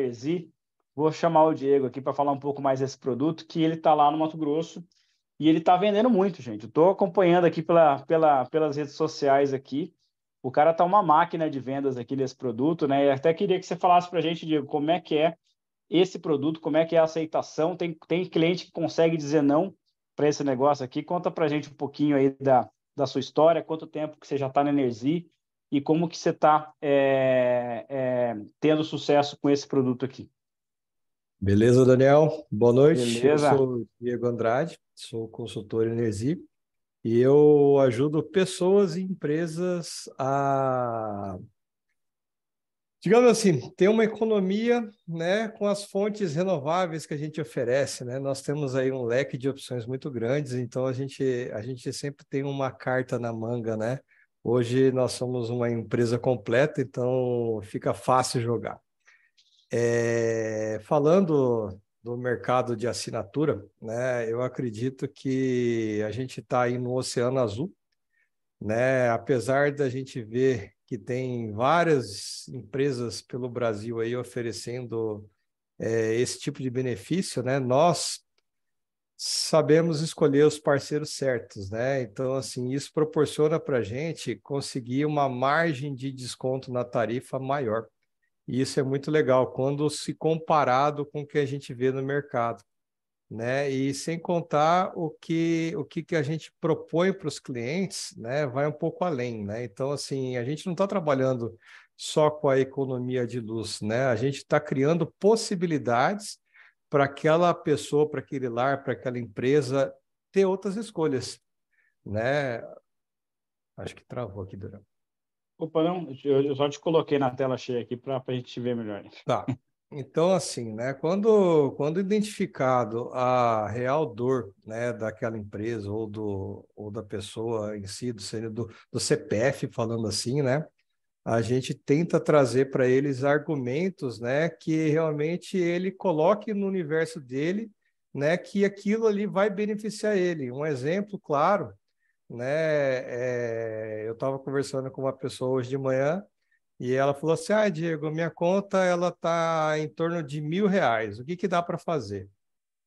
[SPEAKER 1] Vou chamar o Diego aqui para falar um pouco mais desse produto, que ele está lá no Mato Grosso e ele está vendendo muito, gente. Estou acompanhando aqui pela, pela, pelas redes sociais aqui. O cara tá uma máquina de vendas aqui desse produto, né? E até queria que você falasse para a gente, Diego, como é que é esse produto, como é que é a aceitação. Tem, tem cliente que consegue dizer não para esse negócio aqui. Conta para a gente um pouquinho aí da, da sua história, quanto tempo que você já está na Energy e como que você está é,
[SPEAKER 5] é, tendo sucesso com esse produto aqui. Beleza, Daniel? Boa noite. Beleza. Eu sou Diego Andrade, sou consultor Energi e eu ajudo pessoas e empresas a digamos assim, ter uma economia né, com as fontes renováveis que a gente oferece. Né? Nós temos aí um leque de opções muito grandes, então a gente, a gente sempre tem uma carta na manga. Né? Hoje nós somos uma empresa completa, então fica fácil jogar. É, falando do mercado de assinatura, né, eu acredito que a gente está aí no Oceano Azul, né, apesar da gente ver que tem várias empresas pelo Brasil aí oferecendo é, esse tipo de benefício, né, nós sabemos escolher os parceiros certos, né? Então, assim, isso proporciona para a gente conseguir uma margem de desconto na tarifa maior. E isso é muito legal quando se comparado com o que a gente vê no mercado, né? E sem contar o que o que, que a gente propõe para os clientes, né? Vai um pouco além, né? Então assim, a gente não está trabalhando só com a economia de luz, né? A gente está criando possibilidades para aquela pessoa, para aquele lar, para aquela empresa ter outras escolhas, né? Acho que travou aqui, Durão. Opa, não. Eu só te coloquei na
[SPEAKER 1] tela cheia aqui para a gente ver melhor.
[SPEAKER 5] Tá. Então, assim, né, quando, quando identificado a real dor né, daquela empresa ou, do, ou da pessoa em si, do, do, do CPF, falando assim, né, a gente tenta trazer para eles argumentos né, que realmente ele coloque no universo dele né, que aquilo ali vai beneficiar ele. Um exemplo claro né? É, eu estava conversando com uma pessoa hoje de manhã e ela falou assim: Ah, Diego, minha conta ela tá em torno de mil reais. O que que dá para fazer?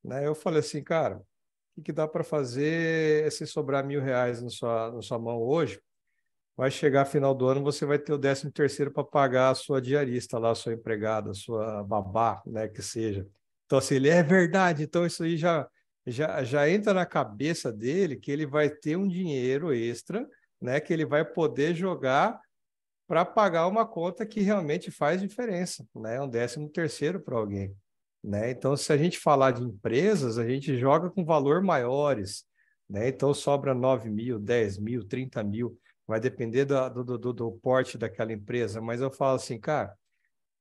[SPEAKER 5] Né? Eu falei assim, cara, o que que dá para fazer é se sobrar mil reais na sua na sua mão hoje? Vai chegar final do ano, você vai ter o décimo terceiro para pagar a sua diarista lá, a sua empregada, a sua babá, né, que seja. Então, assim, ele é verdade. Então, isso aí já já, já entra na cabeça dele que ele vai ter um dinheiro extra, né, que ele vai poder jogar para pagar uma conta que realmente faz diferença, né, um décimo terceiro para alguém. Né? Então, se a gente falar de empresas, a gente joga com valor maiores. Né? Então, sobra 9 mil, 10 mil, 30 mil, vai depender do, do, do, do porte daquela empresa. Mas eu falo assim, cara,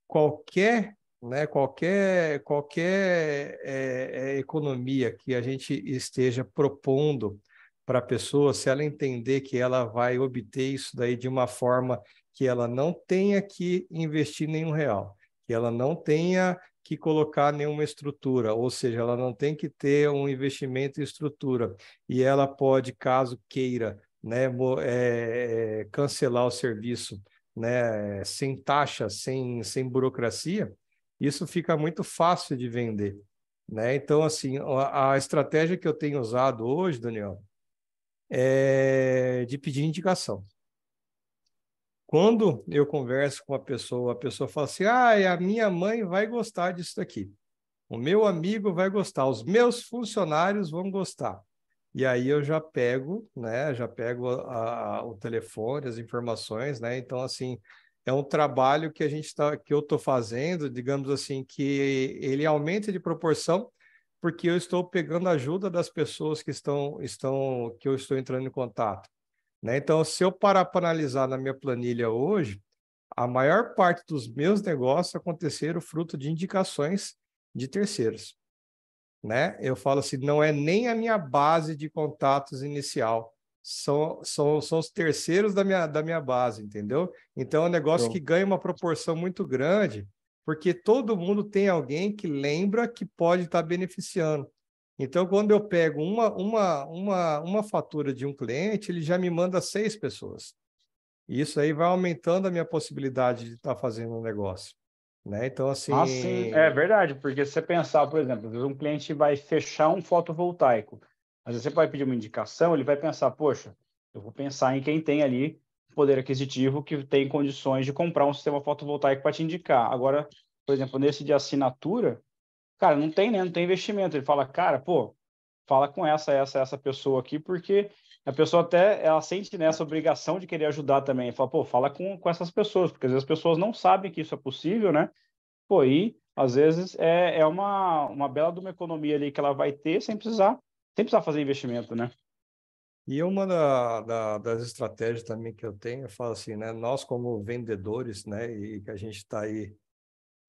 [SPEAKER 5] qualquer né? Qualquer, qualquer é, é, economia que a gente esteja propondo para a pessoa, se ela entender que ela vai obter isso daí de uma forma que ela não tenha que investir nenhum real, que ela não tenha que colocar nenhuma estrutura, ou seja, ela não tem que ter um investimento em estrutura e ela pode, caso queira, né, é, cancelar o serviço, né, sem taxa, sem, sem burocracia, isso fica muito fácil de vender. Né? Então, assim, a, a estratégia que eu tenho usado hoje, Daniel, é de pedir indicação. Quando eu converso com a pessoa, a pessoa fala assim: ah, a minha mãe vai gostar disso daqui, o meu amigo vai gostar, os meus funcionários vão gostar. E aí eu já pego, né? Já pego a, a, o telefone, as informações, né? Então, assim, é um trabalho que a gente está, que eu estou fazendo, digamos assim, que ele aumenta de proporção, porque eu estou pegando ajuda das pessoas que estão, estão que eu estou entrando em contato. Né? Então, se eu parar para analisar na minha planilha hoje, a maior parte dos meus negócios aconteceram fruto de indicações de terceiros. Né? Eu falo assim, não é nem a minha base de contatos inicial, são, são, são os terceiros da minha, da minha base, entendeu? Então é um negócio que ganha uma proporção muito grande, porque todo mundo tem alguém que lembra que pode estar tá beneficiando. Então, quando eu pego uma, uma, uma, uma fatura de um cliente, ele já me manda seis pessoas. E isso aí vai aumentando a minha possibilidade de estar tá fazendo um negócio. Né? Então, assim. Ah, é
[SPEAKER 1] verdade, porque se você pensar, por exemplo, um cliente vai fechar um fotovoltaico. Às vezes você vai pedir uma indicação, ele vai pensar, poxa, eu vou pensar em quem tem ali poder aquisitivo que tem condições de comprar um sistema fotovoltaico para te indicar. Agora, por exemplo, nesse de assinatura, cara, não tem, né? Não tem investimento. Ele fala, cara, pô, fala com essa, essa, essa pessoa aqui, porque a pessoa até, ela sente né, obrigação de querer ajudar também. Fala, pô, fala com, com essas pessoas, porque às vezes as pessoas não sabem que isso é possível, né? Pô, e às vezes é, é uma, uma bela de uma economia ali que ela vai ter sem precisar Sempre precisa fazer investimento, né?
[SPEAKER 5] E é uma da, da, das estratégias também que eu tenho, eu falo assim, né? Nós como vendedores, né? E que a gente está aí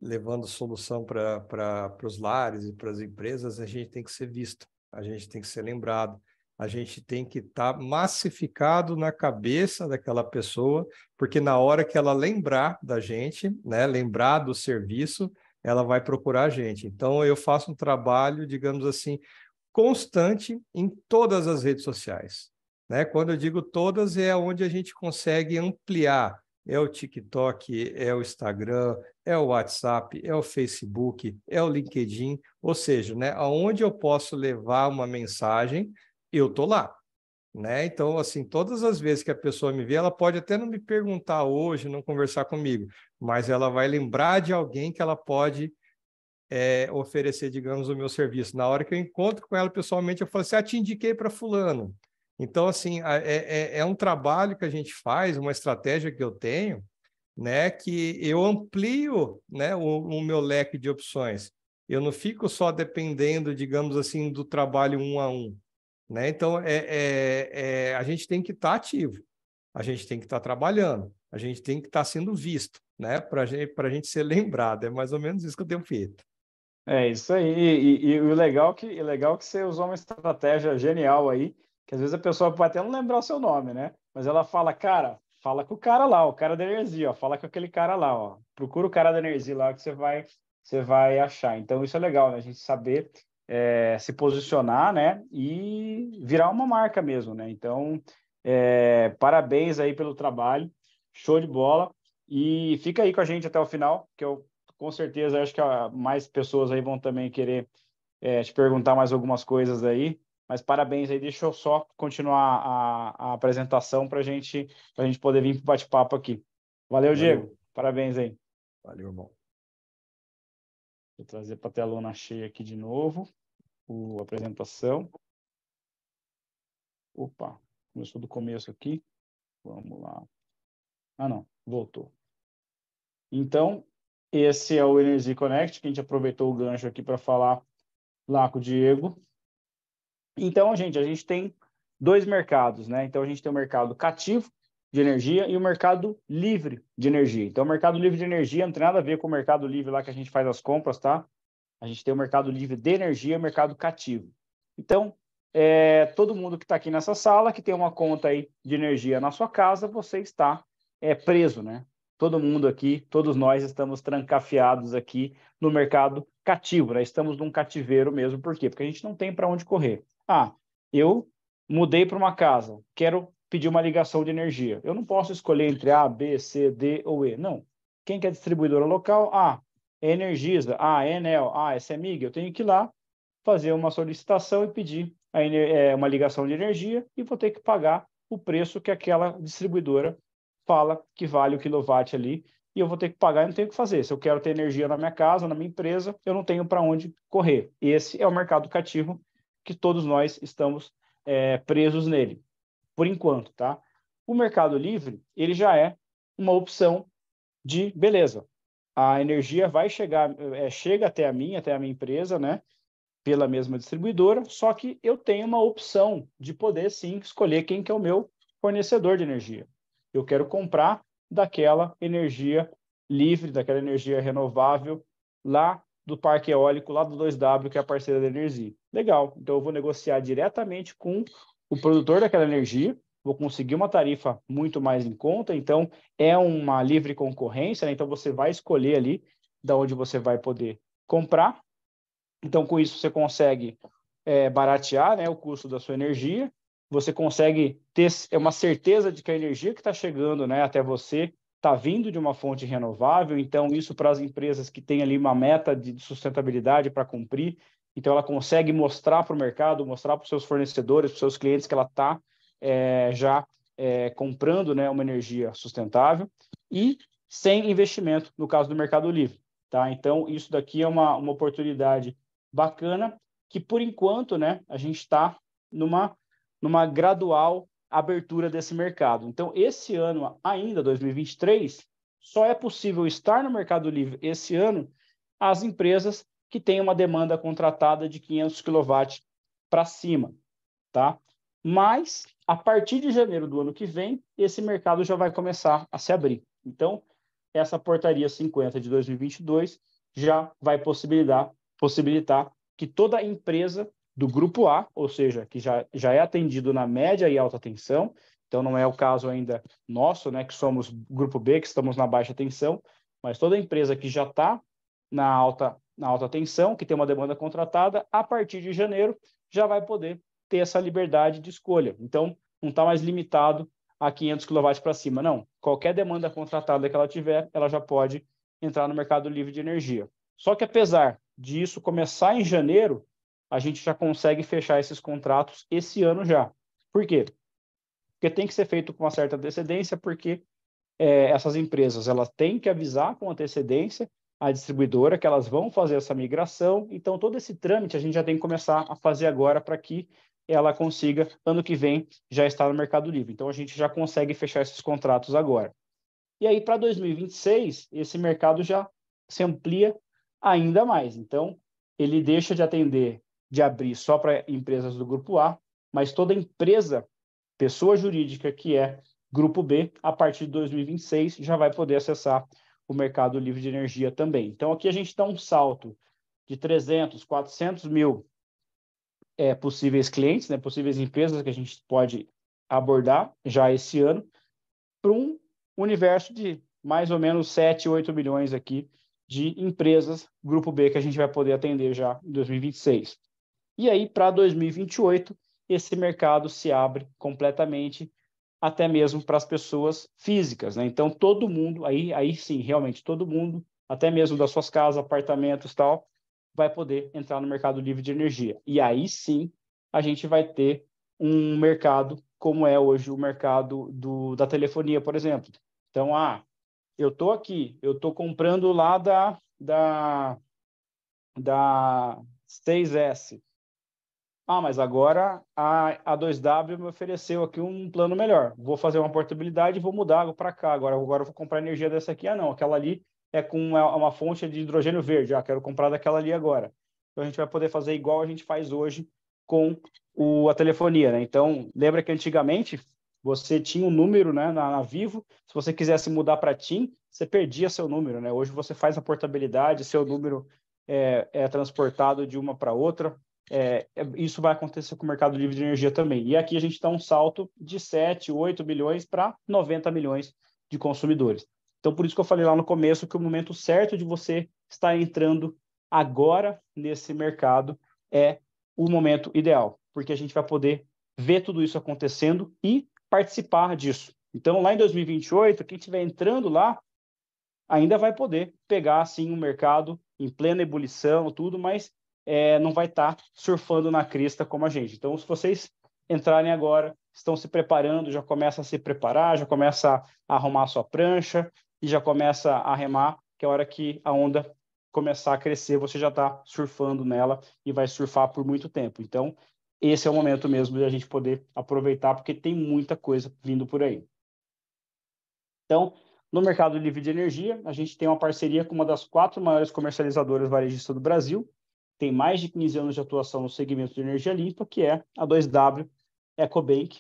[SPEAKER 5] levando solução para os lares e para as empresas, a gente tem que ser visto, a gente tem que ser lembrado, a gente tem que estar tá massificado na cabeça daquela pessoa, porque na hora que ela lembrar da gente, né, lembrar do serviço, ela vai procurar a gente. Então eu faço um trabalho, digamos assim, constante em todas as redes sociais. Né? Quando eu digo todas, é onde a gente consegue ampliar. É o TikTok, é o Instagram, é o WhatsApp, é o Facebook, é o LinkedIn. Ou seja, né, aonde eu posso levar uma mensagem, eu estou lá. Né? Então, assim, todas as vezes que a pessoa me vê, ela pode até não me perguntar hoje, não conversar comigo, mas ela vai lembrar de alguém que ela pode é, oferecer, digamos, o meu serviço. Na hora que eu encontro com ela pessoalmente, eu falo assim: ah, te indiquei para Fulano. Então, assim, é, é, é um trabalho que a gente faz, uma estratégia que eu tenho, né, que eu amplio né, o, o, meu leque de opções. Eu não fico só dependendo, digamos assim, do trabalho um a um. Né? Então, é, é, é a gente tem que estar tá ativo, a gente tem que estar tá trabalhando, a gente tem que estar tá sendo visto, né? para gente, a gente ser lembrado. É mais ou menos isso que eu tenho feito. É isso aí. E, e, e o
[SPEAKER 1] legal que o legal que você usou uma estratégia genial aí, que às vezes a pessoa pode até não lembrar o seu nome, né? Mas ela fala, cara, fala com o cara lá, o cara da energia, ó, fala com aquele cara lá, ó. Procura o cara da energia lá que você vai você vai achar. Então isso é legal, né? A gente saber é, se posicionar, né? E virar uma marca mesmo, né? Então é, parabéns aí pelo trabalho, show de bola. E fica aí com a gente até o final, que eu com certeza acho que mais pessoas aí vão também querer é, te perguntar mais algumas coisas aí. Mas parabéns aí, deixa eu só continuar a, a apresentação para gente, a gente poder vir para o bate-papo aqui. Valeu, Valeu, Diego. Parabéns aí. Valeu, irmão. Vou trazer para a telona cheia aqui de novo a apresentação.
[SPEAKER 4] Opa, começou do
[SPEAKER 1] começo aqui. Vamos lá. Ah, não, voltou. Então, esse é o Energy Connect, que a gente aproveitou o gancho aqui para falar lá com o Diego. Então, gente, a gente tem dois mercados, né? Então, a gente tem o mercado cativo de energia e o mercado livre de energia. Então, o mercado livre de energia não tem nada a ver com o mercado livre lá que a gente faz as compras, tá? A gente tem o mercado livre de energia e o mercado cativo. Então, é, todo mundo que está aqui nessa sala, que tem uma conta aí de energia na sua casa, você está é, preso, né? todo mundo aqui, todos nós estamos trancafiados aqui no mercado cativo, né? Estamos num cativeiro mesmo, por quê? Porque a gente não tem para onde correr. Ah, eu mudei para uma casa, quero pedir uma ligação de energia. Eu não posso escolher entre A, B, C, D ou E. Não. Quem que é distribuidora local? Ah, é Energisa, ah, é Enel, ah, é Semig. Eu tenho que ir lá fazer uma solicitação e pedir é, uma ligação de energia e vou ter que pagar o preço que aquela distribuidora fala que vale o quilowatt ali e eu vou ter que pagar e não tenho o que fazer. Se eu quero ter energia na minha casa, na minha empresa, eu não tenho para onde correr. Esse é o mercado cativo que todos nós estamos é, presos nele, por enquanto, tá? O mercado livre, ele já é uma opção de beleza. A energia vai chegar, é, chega até a mim, até a minha empresa, né? Pela mesma distribuidora, só que eu tenho uma opção de poder sim escolher quem que é o meu fornecedor de energia. Eu quero comprar daquela energia livre, daquela energia renovável lá do parque eólico, lá do 2W, que é a parceira da Energia. Legal, então eu vou negociar diretamente com o produtor daquela energia, vou conseguir uma tarifa muito mais em conta, então é uma livre concorrência, né? então você vai escolher ali da onde você vai poder comprar. Então, com isso, você consegue é, baratear né, o custo da sua energia você consegue ter é uma certeza de que a energia que está chegando né, até você está vindo de uma fonte renovável, então isso para as empresas que têm ali uma meta de sustentabilidade para cumprir, então ela consegue mostrar para o mercado, mostrar para os seus fornecedores, para os seus clientes que ela está é, já é, comprando né, uma energia sustentável e sem investimento, no caso do Mercado Livre. Tá? Então isso daqui é uma, uma oportunidade bacana que por enquanto né, a gente está numa numa gradual abertura desse mercado. Então, esse ano ainda, 2023, só é possível estar no Mercado Livre esse ano as empresas que têm uma demanda contratada de 500 kW para cima, tá? Mas, a partir de janeiro do ano que vem, esse mercado já vai começar a se abrir. Então, essa portaria 50 de 2022 já vai possibilitar, possibilitar que toda empresa do grupo A, ou seja, que já, já é atendido na média e alta tensão, então não é o caso ainda nosso, né, que somos grupo B, que estamos na baixa tensão, mas toda empresa que já está na alta, na alta tensão, que tem uma demanda contratada, a partir de janeiro já vai poder ter essa liberdade de escolha. Então, não está mais limitado a 500 kW para cima, não. Qualquer demanda contratada que ela tiver, ela já pode entrar no mercado livre de energia. Só que apesar disso começar em janeiro, a gente já consegue fechar esses contratos esse ano já. Por quê? Porque tem que ser feito com uma certa antecedência, porque é, essas empresas elas têm que avisar com antecedência a distribuidora que elas vão fazer essa migração. Então, todo esse trâmite a gente já tem que começar a fazer agora para que ela consiga, ano que vem, já estar no Mercado Livre. Então, a gente já consegue fechar esses contratos agora. E aí, para 2026, esse mercado já se amplia ainda mais. Então, ele deixa de atender de abrir só para empresas do grupo A, mas toda empresa, pessoa jurídica que é grupo B, a partir de 2026 já vai poder acessar o mercado livre de energia também. Então aqui a gente dá um salto de 300, 400 mil é, possíveis clientes, né, possíveis empresas que a gente pode abordar já esse ano, para um universo de mais ou menos 7, 8 milhões aqui de empresas grupo B que a gente vai poder atender já em 2026. E aí, para 2028, esse mercado se abre completamente, até mesmo para as pessoas físicas. Né? Então, todo mundo, aí, aí sim, realmente todo mundo, até mesmo das suas casas, apartamentos tal, vai poder entrar no mercado livre de energia. E aí sim, a gente vai ter um mercado como é hoje o mercado do, da telefonia, por exemplo. Então, ah, eu estou aqui, eu estou comprando lá da, da, da 6S, ah, mas agora a, a 2W me ofereceu aqui um plano melhor. Vou fazer uma portabilidade e vou mudar para cá. Agora, agora eu vou comprar energia dessa aqui. Ah, não, aquela ali é com uma, uma fonte de hidrogênio verde. Ah, quero comprar daquela ali agora. Então, a gente vai poder fazer igual a gente faz hoje com o, a telefonia. Né? Então, lembra que antigamente você tinha um número né, na, na Vivo. Se você quisesse mudar para TIM, você perdia seu número. Né? Hoje você faz a portabilidade, seu número é, é transportado de uma para outra é, é, isso vai acontecer com o mercado livre de energia também. E aqui a gente dá um salto de 7, 8 milhões para 90 milhões de consumidores. Então, por isso que eu falei lá no começo que o momento certo de você estar entrando agora nesse mercado é o momento ideal, porque a gente vai poder ver tudo isso acontecendo e participar disso. Então, lá em 2028, quem estiver entrando lá ainda vai poder pegar, assim, um mercado em plena ebulição, tudo, mas é, não vai estar tá surfando na crista como a gente. Então, se vocês entrarem agora, estão se preparando, já começa a se preparar, já começa a arrumar a sua prancha e já começa a remar, que é a hora que a onda começar a crescer, você já está surfando nela e vai surfar por muito tempo. Então, esse é o momento mesmo de a gente poder aproveitar, porque tem muita coisa vindo por aí. Então, no mercado livre de energia, a gente tem uma parceria com uma das quatro maiores comercializadoras varejistas do Brasil, tem mais de 15 anos de atuação no segmento de energia limpa, que é a 2W EcoBank,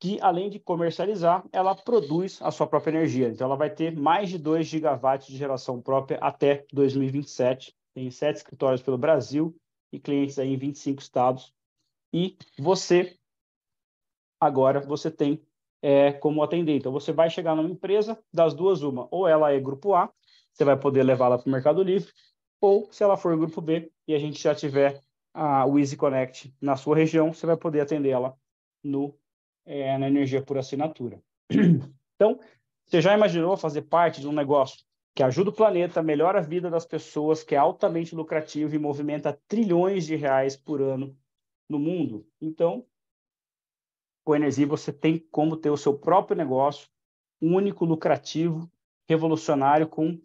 [SPEAKER 1] que além de comercializar, ela produz a sua própria energia. Então, ela vai ter mais de 2 gigawatts de geração própria até 2027. Tem sete escritórios pelo Brasil e clientes aí em 25 estados. E você, agora, você tem é, como atender. Então, você vai chegar numa empresa das duas, uma. Ou ela é grupo A, você vai poder levá-la para o Mercado Livre, ou se ela for grupo B e a gente já tiver a Easy Connect na sua região, você vai poder atendê-la no, é, na energia por assinatura. Então, você já imaginou fazer parte de um negócio que ajuda o planeta, melhora a vida das pessoas, que é altamente lucrativo e movimenta trilhões de reais por ano no mundo? Então, com a Energia você tem como ter o seu próprio negócio único, lucrativo, revolucionário, com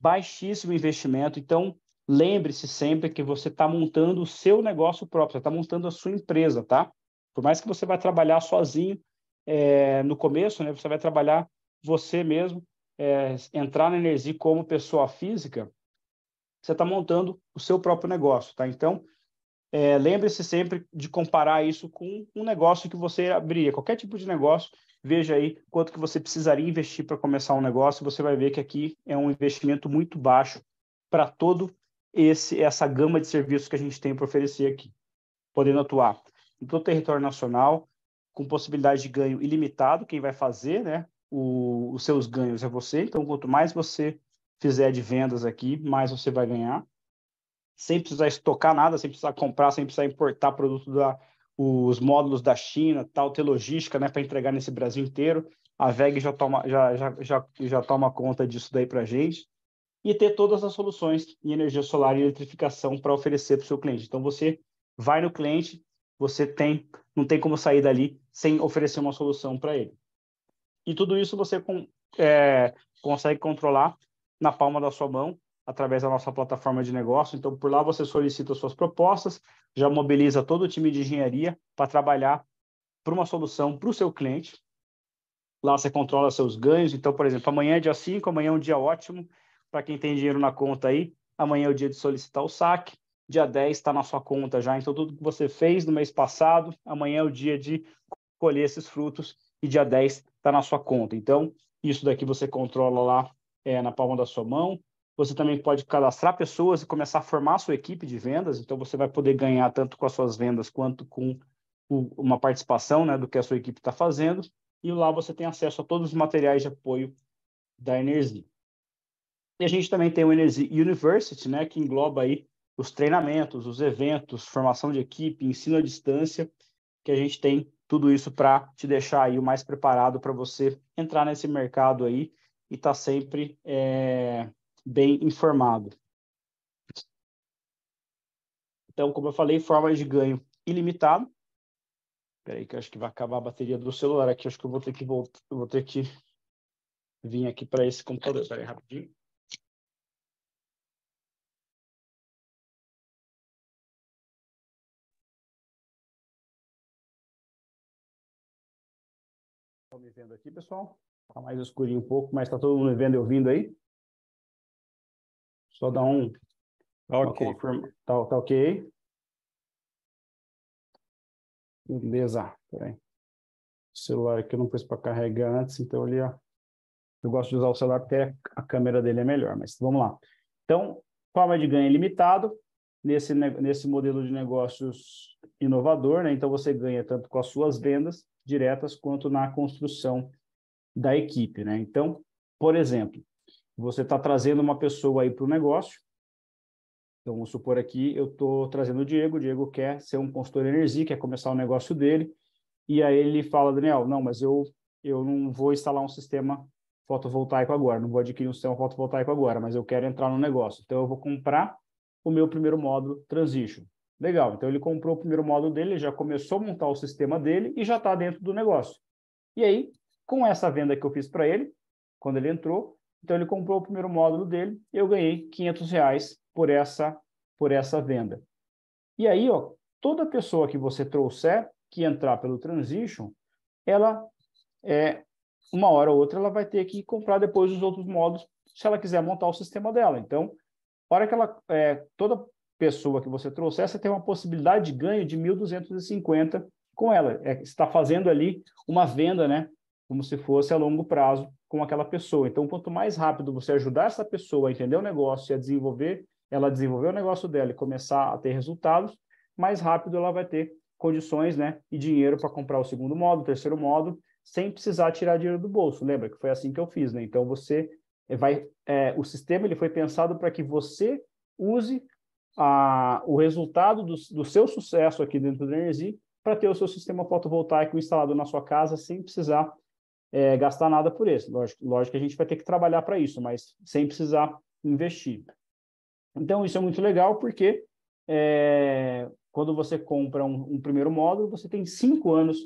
[SPEAKER 1] baixíssimo investimento. Então, lembre-se sempre que você está montando o seu negócio próprio, você está montando a sua empresa, tá? Por mais que você vá trabalhar sozinho é, no começo, né? Você vai trabalhar você mesmo, é, entrar na energia como pessoa física, você está montando o seu próprio negócio, tá? Então, é, lembre-se sempre de comparar isso com um negócio que você abria, qualquer tipo de negócio veja aí quanto que você precisaria investir para começar um negócio, você vai ver que aqui é um investimento muito baixo para todo esse essa gama de serviços que a gente tem para oferecer aqui, podendo atuar em todo o território nacional, com possibilidade de ganho ilimitado, quem vai fazer, né, o, os seus ganhos é você, então quanto mais você fizer de vendas aqui, mais você vai ganhar, sem precisar estocar nada, sem precisar comprar, sem precisar importar produto da, os módulos da China, tal, ter logística né, para entregar nesse Brasil inteiro. A VEG já toma, já, já, já, já toma conta disso daí para a gente. E ter todas as soluções em energia solar e eletrificação para oferecer para o seu cliente. Então, você vai no cliente, você tem, não tem como sair dali sem oferecer uma solução para ele. E tudo isso você com, é, consegue controlar na palma da sua mão, através da nossa plataforma de negócio. Então, por lá você solicita suas propostas, já mobiliza todo o time de engenharia para trabalhar para uma solução para o seu cliente. Lá você controla seus ganhos. Então, por exemplo, amanhã é dia 5, amanhã é um dia ótimo para quem tem dinheiro na conta aí. Amanhã é o dia de solicitar o saque. Dia 10 está na sua conta já. Então, tudo que você fez no mês passado, amanhã é o dia de colher esses frutos e dia 10 está na sua conta. Então, isso daqui você controla lá é, na palma da sua mão. Você também pode cadastrar pessoas e começar a formar a sua equipe de vendas. Então, você vai poder ganhar tanto com as suas vendas quanto com uma participação né, do que a sua equipe está fazendo. E lá você tem acesso a todos os materiais de apoio da Energy. E a gente também tem o Energy University, né, que engloba aí os treinamentos, os eventos, formação de equipe, ensino à distância, que a gente tem tudo isso para te deixar aí o mais preparado para você entrar nesse mercado aí e estar tá sempre é, bem informado. Então, como eu falei, formas de ganho ilimitado. Peraí que eu acho que vai acabar a bateria do celular aqui. Acho que eu vou ter
[SPEAKER 4] que voltar, vou ter que vir aqui para esse computador. aí, rapidinho. Estão me vendo aqui, pessoal? Está mais escurinho um pouco, mas está todo mundo me vendo e ouvindo aí? Só dá um. Tá ok. Confirma. Tá, tá ok. Beleza. Peraí. O celular aqui eu não pus
[SPEAKER 1] para carregar antes, então ali, Ó, eu gosto de usar o celular porque a câmera dele é melhor, mas vamos lá. Então, forma de ganho ilimitado nesse, nesse modelo de negócios inovador, né? Então você ganha tanto com as suas vendas diretas quanto na construção da equipe, né? Então, por exemplo, você está trazendo uma pessoa aí para o negócio. Então, vamos supor aqui, eu estou trazendo o Diego. O Diego quer ser um consultor de energia, quer começar o negócio dele. E aí ele fala, Daniel, não, mas eu, eu não vou instalar um sistema fotovoltaico agora, não vou adquirir um sistema fotovoltaico agora, mas eu quero entrar no negócio. Então, eu vou comprar o meu primeiro módulo Transition. Legal, então ele comprou o primeiro módulo dele, já começou a montar o sistema dele e já está dentro do negócio. E aí, com essa venda que eu fiz para ele, quando ele entrou, então ele comprou o primeiro módulo dele, eu ganhei 500 reais por essa, por essa venda. E aí, ó, toda pessoa que você trouxer que entrar pelo Transition, ela é uma hora ou outra ela vai ter que comprar depois os outros módulos se ela quiser montar o sistema dela. Então, hora que ela é, toda pessoa que você trouxer, você tem uma possibilidade de ganho de 1.250 com ela. É, está fazendo ali uma venda, né, como se fosse a longo prazo com aquela pessoa. Então, quanto mais rápido você ajudar essa pessoa a entender o negócio e a desenvolver, ela desenvolver o negócio dela e começar a ter resultados, mais rápido ela vai ter condições né, e dinheiro para comprar o segundo módulo, o terceiro módulo, sem precisar tirar dinheiro do bolso. Lembra que foi assim que eu fiz, né? Então, você eh, vai... É, o sistema ele foi pensado para que você use a, o resultado do, do seu sucesso aqui dentro do Energy para ter o seu sistema fotovoltaico instalado na sua casa sem precisar é, gastar nada por isso. Lógico, lógico que a gente vai ter que trabalhar para isso, mas sem precisar investir. Então, isso é muito legal porque é, quando você compra um, um, primeiro módulo, você tem cinco anos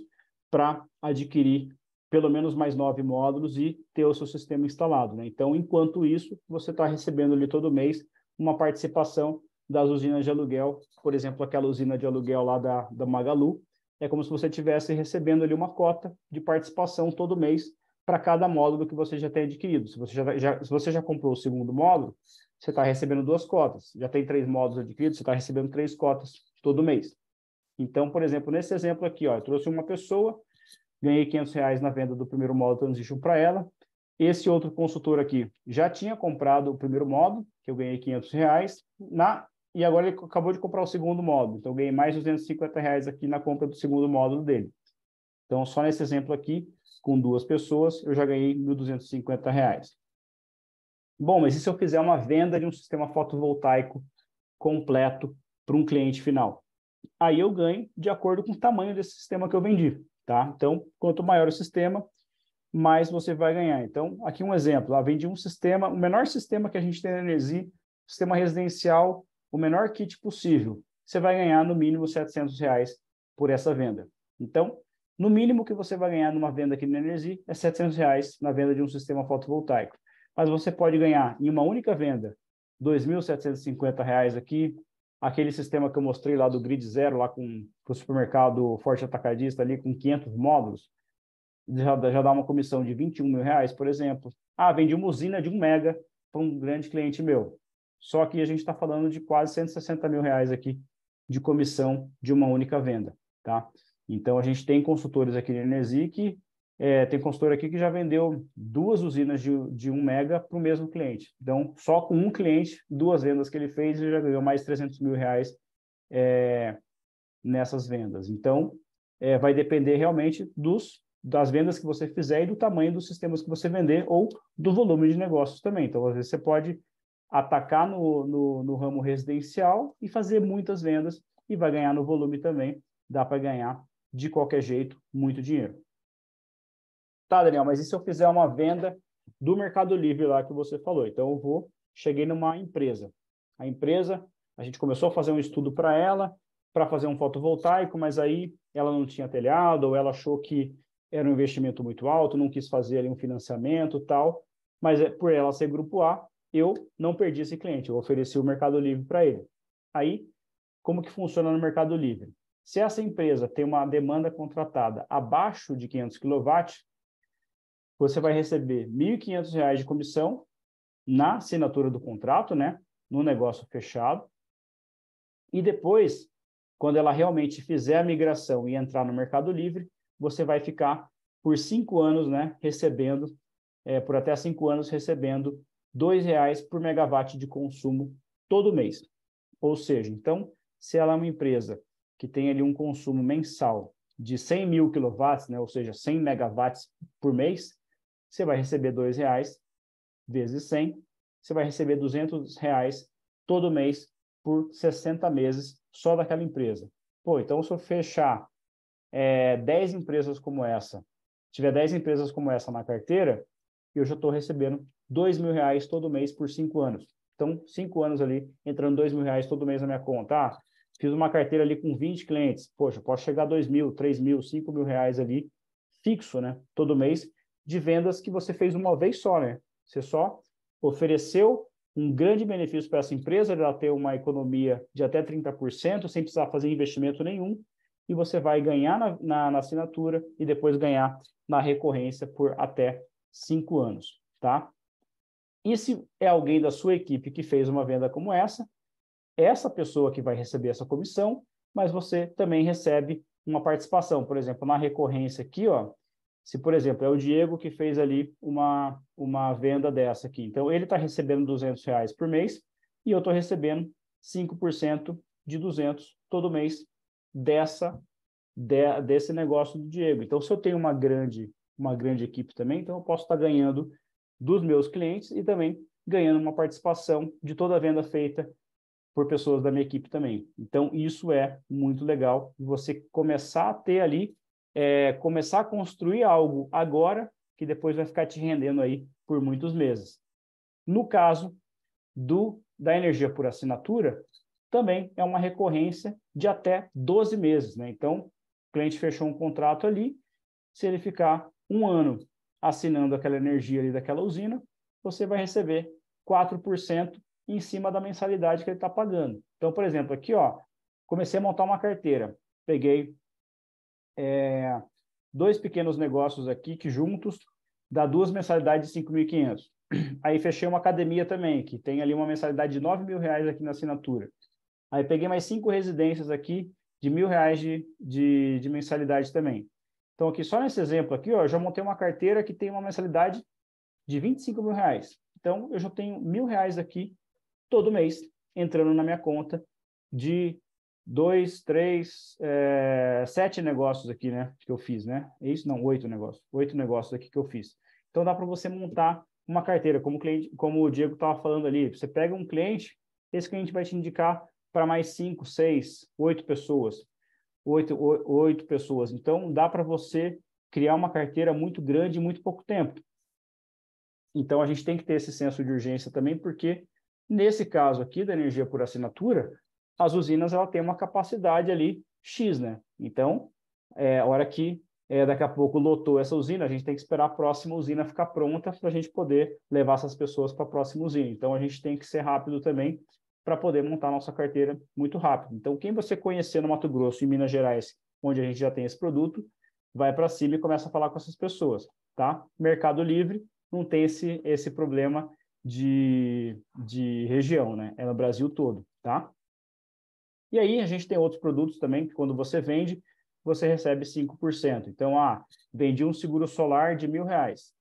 [SPEAKER 1] para adquirir pelo menos mais nove módulos e ter o seu sistema instalado. Né? Então, enquanto isso, você está recebendo ali todo mês uma participação das usinas de aluguel, por exemplo, aquela usina de aluguel lá da, da Magalu, é como se você estivesse recebendo ali uma cota de participação todo mês para cada módulo que você já tem adquirido. Se você já, já se você já comprou o segundo módulo, você está recebendo duas cotas. Já tem três módulos adquiridos, você está recebendo três cotas todo mês. Então, por exemplo, nesse exemplo aqui, ó, eu trouxe uma pessoa, ganhei 500 reais na venda do primeiro módulo Transition para ela. Esse outro consultor aqui já tinha comprado o primeiro módulo, que eu ganhei 500 reais. Na e agora ele acabou de comprar o segundo módulo. Então, eu ganhei mais 250 reais aqui na compra do segundo módulo dele. Então, só nesse exemplo aqui, com duas pessoas, eu já ganhei 1.250 reais. Bom, mas e se eu fizer uma venda de um sistema fotovoltaico completo para um cliente final? Aí eu ganho de acordo com o tamanho desse sistema que eu vendi, tá? Então, quanto maior o sistema, mais você vai ganhar. Então, aqui um exemplo, ah, vendi um sistema, o menor sistema que a gente tem na Enesi, sistema residencial o menor kit possível, você vai ganhar no mínimo 700 reais por essa venda. Então, no mínimo que você vai ganhar numa venda aqui no Energy é 700 reais na venda de um sistema fotovoltaico. Mas você pode ganhar em uma única venda 2.750 reais aqui, aquele sistema que eu mostrei lá do Grid Zero, lá com, com o supermercado Forte Atacadista ali com 500 módulos, já, já dá uma comissão de 21 mil reais, por exemplo. Ah, vende uma usina de um mega para um grande cliente meu. Só que a gente está falando de quase 160 mil reais aqui de comissão de uma única venda, tá? Então, a gente tem consultores aqui na Energia que é, tem consultor aqui que já vendeu duas usinas de, de um mega para o mesmo cliente. Então, só com um cliente, duas vendas que ele fez, ele já ganhou mais 300 mil reais é, nessas vendas. Então, é, vai depender realmente dos das vendas que você fizer e do tamanho dos sistemas que você vender ou do volume de negócios também. Então, às vezes você pode atacar no, no, no ramo residencial e fazer muitas vendas e vai ganhar no volume também. Dá para ganhar de qualquer jeito muito dinheiro. Tá, Daniel, mas e se eu fizer uma venda do Mercado Livre lá que você falou? Então eu vou, cheguei numa empresa. A empresa, a gente começou a fazer um estudo para ela, para fazer um fotovoltaico, mas aí ela não tinha telhado, ou ela achou que era um investimento muito alto, não quis fazer ali um financiamento tal. Mas é por ela ser grupo A, eu não perdi esse cliente, eu ofereci o Mercado Livre para ele. Aí, como que funciona no Mercado Livre? Se essa empresa tem uma demanda contratada abaixo de 500 kW, você vai receber R$ 1.500 de comissão na assinatura do contrato, né? no negócio fechado. E depois, quando ela realmente fizer a migração e entrar no Mercado Livre, você vai ficar por cinco anos, né, recebendo, é, por até cinco anos, recebendo R$ 2,00 por megawatt de consumo todo mês. Ou seja, então, se ela é uma empresa que tem ali um consumo mensal de 100 mil quilowatts, né, ou seja, 100 megawatts por mês, você vai receber R$ 2,00 vezes 100, você vai receber R$ 200,00 todo mês por 60 meses só daquela empresa. Pô, então se eu fechar é, 10 empresas como essa, tiver 10 empresas como essa na carteira, eu já estou recebendo dois mil reais todo mês por cinco anos. Então, cinco anos ali, entrando dois mil reais todo mês na minha conta. Ah, fiz uma carteira ali com 20 clientes. Poxa, posso chegar a dois mil, três mil, cinco mil reais ali fixo, né? Todo mês de vendas que você fez uma vez só, né? Você só ofereceu um grande benefício para essa empresa, ela ter uma economia de até 30%, sem precisar fazer investimento nenhum, e você vai ganhar na, na, na assinatura e depois ganhar na recorrência por até cinco anos, tá? E se é alguém da sua equipe que fez uma venda como essa, essa pessoa que vai receber essa comissão, mas você também recebe uma participação, por exemplo, na recorrência aqui, ó, se, por exemplo, é o Diego que fez ali uma, uma venda dessa aqui. Então, ele está recebendo 200 reais por mês e eu estou recebendo 5% de 200 todo mês dessa de, desse negócio do Diego. Então, se eu tenho uma grande, uma grande equipe também, então eu posso estar tá ganhando dos meus clientes e também ganhando uma participação de toda a venda feita por pessoas da minha equipe também. Então, isso é muito legal. Você começar a ter ali, é, começar a construir algo agora que depois vai ficar te rendendo aí por muitos meses. No caso do da energia por assinatura, também é uma recorrência de até 12 meses. Né? Então, o cliente fechou um contrato ali, se ele ficar um ano assinando aquela energia ali daquela usina, você vai receber 4% em cima da mensalidade que ele está pagando. Então, por exemplo, aqui, ó, comecei a montar uma carteira. Peguei é, dois pequenos negócios aqui que juntos dá duas mensalidades de 5.500. Aí fechei uma academia também, que tem ali uma mensalidade de 9 mil reais aqui na assinatura. Aí peguei mais cinco residências aqui de mil reais de, de, de mensalidade também. Então, aqui só nesse exemplo aqui, ó, eu já montei uma carteira que tem uma mensalidade de 25 mil reais. Então, eu já tenho mil reais aqui todo mês entrando na minha conta de dois, três, é, sete negócios aqui, né? Que eu fiz, né? É isso? Não, oito negócios. Oito negócios aqui que eu fiz. Então, dá para você montar uma carteira, como o, cliente, como o Diego estava falando ali. Você pega um cliente, esse cliente vai te indicar para mais cinco, seis, oito pessoas oito, oito pessoas. Então, dá para você criar uma carteira muito grande em muito pouco tempo. Então, a gente tem que ter esse senso de urgência também, porque nesse caso aqui da energia por assinatura, as usinas ela tem uma capacidade ali X, né? Então, é, a hora que é, daqui a pouco lotou essa usina, a gente tem que esperar a próxima usina ficar pronta para a gente poder levar essas pessoas para a próxima usina. Então, a gente tem que ser rápido também para poder montar nossa carteira muito rápido. Então, quem você conhecer no Mato Grosso e Minas Gerais, onde a gente já tem esse produto, vai para cima e começa a falar com essas pessoas, tá? Mercado Livre não tem esse, esse problema de, de região, né? É no Brasil todo, tá? E aí a gente tem outros produtos também que quando você vende, você recebe 5%. Então, ah, vendi um seguro solar de mil reais,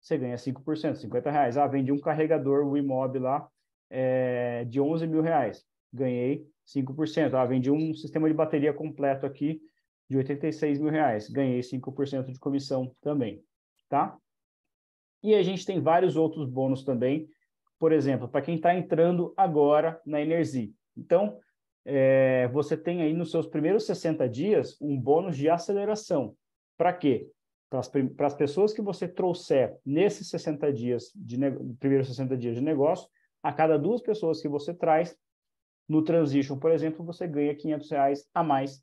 [SPEAKER 1] você ganha 5%, 50 reais. Ah, vendi um carregador, o imóvel lá, é, de 11 mil reais. Ganhei 5%. Ah, vendi um sistema de bateria completo aqui de 86 mil reais. Ganhei 5% de comissão também, tá? E a gente tem vários outros bônus também. Por exemplo, para quem está entrando agora na Energy. Então, é, você tem aí nos seus primeiros 60 dias um bônus de aceleração. Para quê? Para as pessoas que você trouxer nesses 60 dias, de primeiros 60 dias de negócio, a cada duas pessoas que você traz no Transition, por exemplo, você ganha 500 reais a mais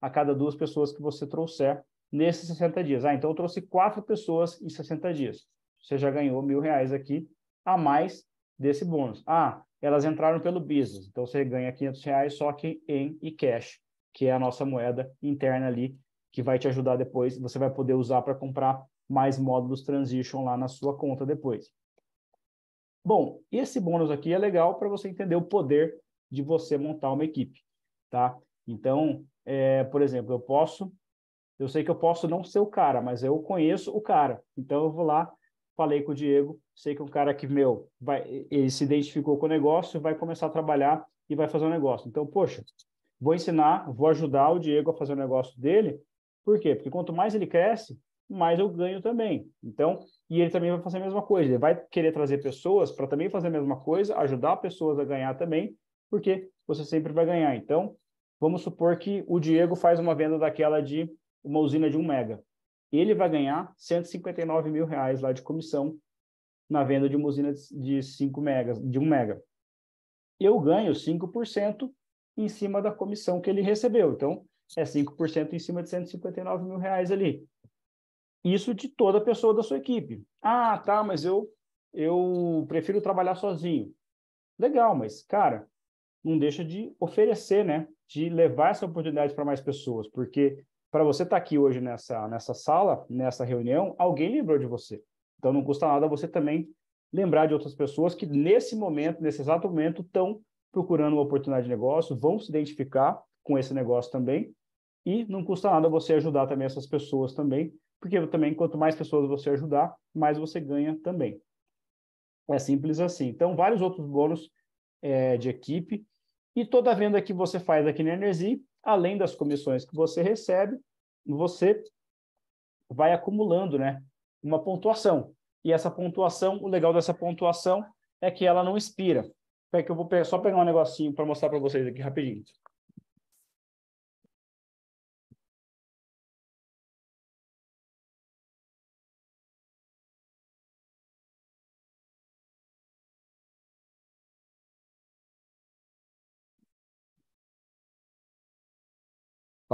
[SPEAKER 1] a cada duas pessoas que você trouxer nesses 60 dias. Ah, então eu trouxe quatro pessoas em 60 dias. Você já ganhou mil reais aqui a mais desse bônus. Ah, elas entraram pelo business, então você ganha 500 reais só que em e cash, que é a nossa moeda interna ali, que vai te ajudar depois. Você vai poder usar para comprar mais módulos transition lá na sua conta depois. Bom, esse bônus aqui é legal para você entender o poder de você montar uma equipe, tá? Então, é, por exemplo, eu posso, eu sei que eu posso não ser o cara, mas eu conheço o cara. Então, eu vou lá, falei com o Diego, sei que é um cara que, meu, vai, ele se identificou com o negócio, vai começar a trabalhar e vai fazer um negócio. Então, poxa, vou ensinar, vou ajudar o Diego a fazer o negócio dele. Por quê? Porque quanto mais ele cresce, mais eu ganho também. Então, e ele também vai fazer a mesma coisa. Ele vai querer trazer pessoas para também fazer a mesma coisa, ajudar pessoas a ganhar também, porque você sempre vai ganhar. Então, vamos supor que o Diego faz uma venda daquela de uma usina de um mega. Ele vai ganhar 159 mil reais lá de comissão na venda de uma usina de 5 megas, de 1 um mega. Eu ganho 5% em cima da comissão que ele recebeu. Então, é 5% em cima de 159 mil reais ali isso de toda pessoa da sua equipe. Ah, tá, mas eu eu prefiro trabalhar sozinho. Legal, mas cara, não deixa de oferecer, né? De levar essa oportunidade para mais pessoas, porque para você estar tá aqui hoje nessa nessa sala, nessa reunião, alguém lembrou de você. Então não custa nada você também lembrar de outras pessoas que nesse momento, nesse exato momento, estão procurando uma oportunidade de negócio, vão se identificar com esse negócio também, e não custa nada você ajudar também essas pessoas também porque também quanto mais pessoas você ajudar, mais você ganha também. É simples assim. Então, vários outros bônus é, de equipe. E toda venda que você faz aqui na Energy, além das comissões que você recebe, você vai acumulando né, uma pontuação. E essa pontuação, o legal dessa pontuação é que ela não expira.
[SPEAKER 4] É que eu vou só pegar um negocinho para mostrar para vocês aqui rapidinho.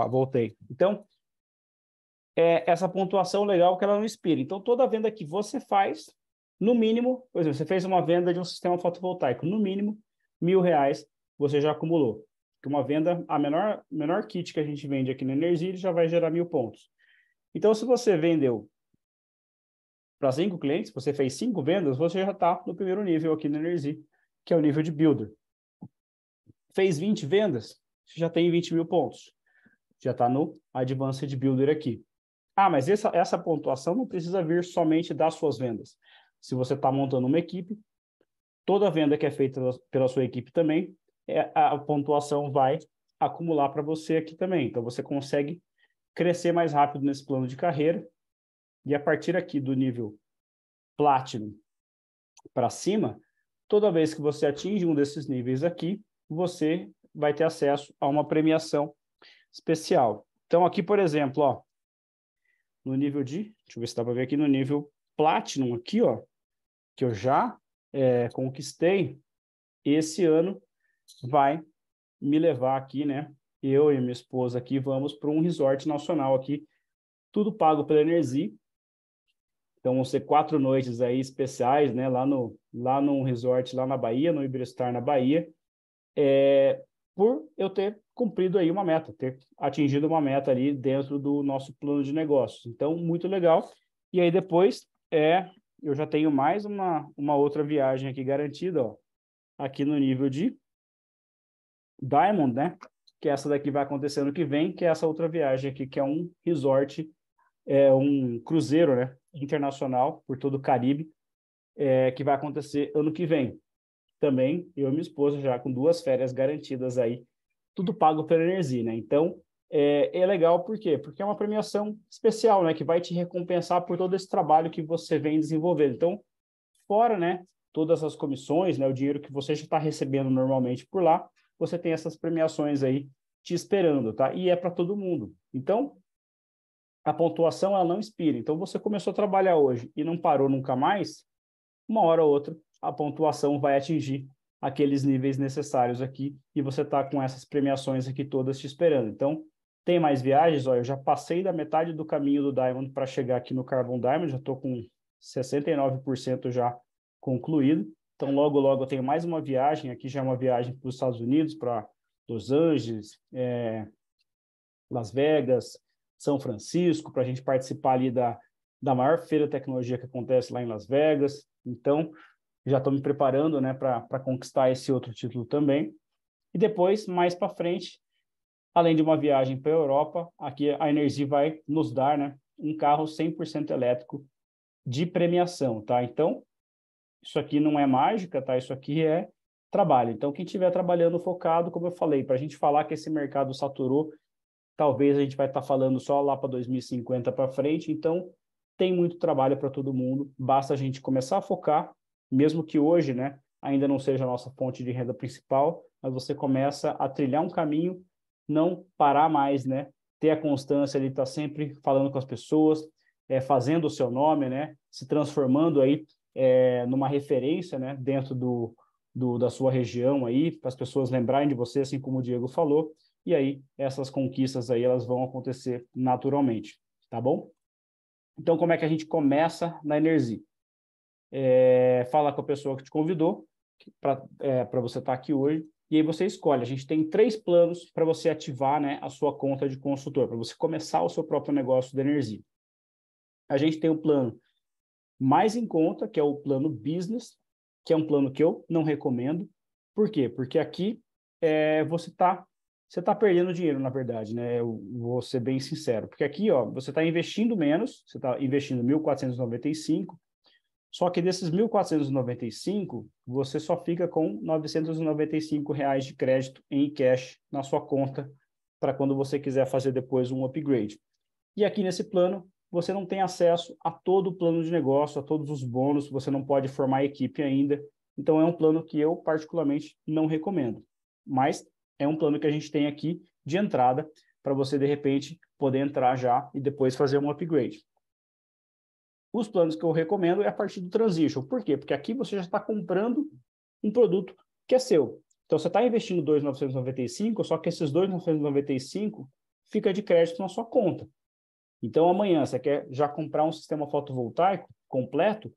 [SPEAKER 4] voltei. Então, é essa pontuação legal que ela não expira Então, toda
[SPEAKER 1] venda que você faz, no mínimo, por exemplo, você fez uma venda de um sistema fotovoltaico, no mínimo, mil reais você já acumulou. Que uma venda, a menor, menor kit que a gente vende aqui na Energia já vai gerar mil pontos. Então, se você vendeu para cinco clientes, você fez cinco vendas, você já está no primeiro nível aqui na Energia, que é o nível de Builder. Fez 20 vendas, você já tem 20 mil pontos já está no Advanced Builder aqui. Ah, mas essa, essa pontuação não precisa vir somente das suas vendas. Se você está montando uma equipe, toda venda que é feita pela sua equipe também, é, a pontuação vai acumular para você aqui também. Então, você consegue crescer mais rápido nesse plano de carreira. E a partir aqui do nível Platinum para cima, toda vez que você atinge um desses níveis aqui, você vai ter acesso a uma premiação especial. Então, aqui, por exemplo, ó, no nível de, deixa eu ver se dá para ver aqui, no nível Platinum aqui, ó, que eu já é, conquistei, esse ano vai me levar aqui, né? Eu e minha esposa aqui vamos para um resort nacional aqui, tudo pago pela Energy. Então vão ser quatro noites aí especiais, né? Lá no lá no resort lá na Bahia, no Iberestar na Bahia, é, por eu ter cumprido aí uma meta, ter atingido uma meta ali dentro do nosso plano de negócios. Então, muito legal. E aí depois é, eu já tenho mais uma, uma outra viagem aqui garantida, ó, aqui no nível de Diamond, né? Que essa daqui vai acontecer ano que vem, que é essa outra viagem aqui, que é um resort, é um cruzeiro, né? Internacional por todo o Caribe, é, que vai acontecer ano que vem. Também eu e minha esposa já com duas férias garantidas aí tudo pago pela Energy, né? Então, é, é, legal por quê? Porque é uma premiação especial, né? Que vai te recompensar por todo esse trabalho que você vem desenvolvendo. Então, fora, né? Todas as comissões, né? O dinheiro que você já está recebendo normalmente por lá, você tem essas premiações aí te esperando, tá? E é para todo mundo. Então, a pontuação ela não expira. Então, você começou a trabalhar hoje e não parou nunca mais, uma hora ou outra a pontuação vai atingir aqueles níveis necessários aqui e você está com essas premiações aqui todas te esperando. Então, tem mais viagens? Olha, eu já passei da metade do caminho do Diamond para chegar aqui no Carbon Diamond, já estou com 69% já concluído. Então, logo, logo eu tenho mais uma viagem. Aqui já é uma viagem para os Estados Unidos, para Los Angeles, é, Las Vegas, São Francisco, para a gente participar ali da, da maior feira de tecnologia que acontece lá em Las Vegas. Então, já estou me preparando né, para conquistar esse outro título também. E depois, mais para frente, além de uma viagem para a Europa, aqui a Energy vai nos dar né, um carro 100% elétrico de premiação, tá? Então, isso aqui não é mágica, tá? Isso aqui é trabalho. Então, quem estiver trabalhando focado, como eu falei, para a gente falar que esse mercado saturou, talvez a gente vai estar tá falando só lá para 2050 para frente. Então, tem muito trabalho para todo mundo. Basta a gente começar a focar mesmo que hoje, né, ainda não seja a nossa fonte de renda principal, mas você começa a trilhar um caminho, não parar mais, né, ter a constância de estar tá sempre falando com as pessoas, é, fazendo o seu nome, né, se transformando aí é, numa referência, né, dentro do, do da sua região aí, para as pessoas lembrarem de você, assim como o Diego falou, e aí essas conquistas aí elas vão acontecer naturalmente, tá bom? Então, como é que a gente começa na Energia? é, falar com a pessoa que te convidou para é, você estar tá aqui hoje. E aí você escolhe. A gente tem três planos para você ativar né, a sua conta de consultor, para você começar o seu próprio negócio de energia. A gente tem o um plano mais em conta, que é o plano business, que é um plano que eu não recomendo. Por quê? Porque aqui é, você está você tá perdendo dinheiro, na verdade, né? Eu vou ser bem sincero. Porque aqui, ó, você está investindo menos, você está investindo 1.495, só que desses 1.495, você só fica com 995 reais de crédito em cash na sua conta para quando você quiser fazer depois um upgrade. E aqui nesse plano, você não tem acesso a todo o plano de negócio, a todos os bônus, você não pode formar equipe ainda. Então é um plano que eu particularmente não recomendo. Mas é um plano que a gente tem aqui de entrada para você de repente poder entrar já e depois fazer um upgrade. Os planos que eu recomendo é a partir do Transition. Por quê? Porque aqui você já está comprando um produto que é seu. Então, você está investindo 2,995, só que esses 2,995 fica de crédito na sua conta. Então, amanhã, você quer já comprar um sistema fotovoltaico completo,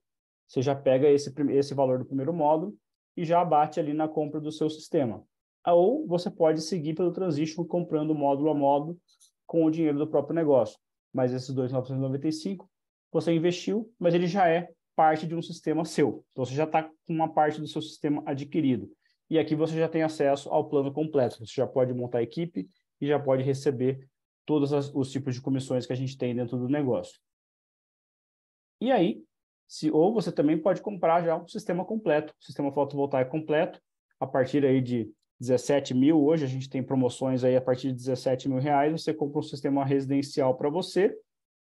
[SPEAKER 1] você já pega esse, esse valor do primeiro módulo e já abate ali na compra do seu sistema. Ah, ou você pode seguir pelo Transition comprando módulo a módulo com o dinheiro do próprio negócio. Mas esses 2,995 você investiu, mas ele já é parte de um sistema seu. Então, você já está com uma parte do seu sistema adquirido. E aqui você já tem acesso ao plano completo. Você já pode montar a equipe e já pode receber todos os tipos de comissões que a gente tem dentro do negócio. E aí, se, ou você também pode comprar já um sistema completo, O sistema fotovoltaico completo, a partir aí de 17 mil, hoje a gente tem promoções aí a partir de 17 mil reais, você compra um sistema residencial para você,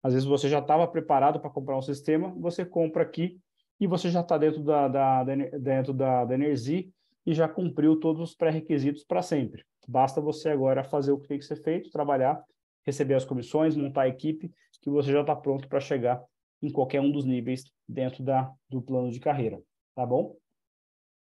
[SPEAKER 1] às vezes você já estava preparado para comprar um sistema, você compra aqui e você já está dentro da, da, da, dentro da, da Energy e já cumpriu todos os pré-requisitos para sempre. Basta você agora fazer o que tem que ser feito, trabalhar, receber as comissões, montar a equipe, que você já está pronto para chegar em qualquer um dos níveis dentro da, do plano de carreira, tá bom?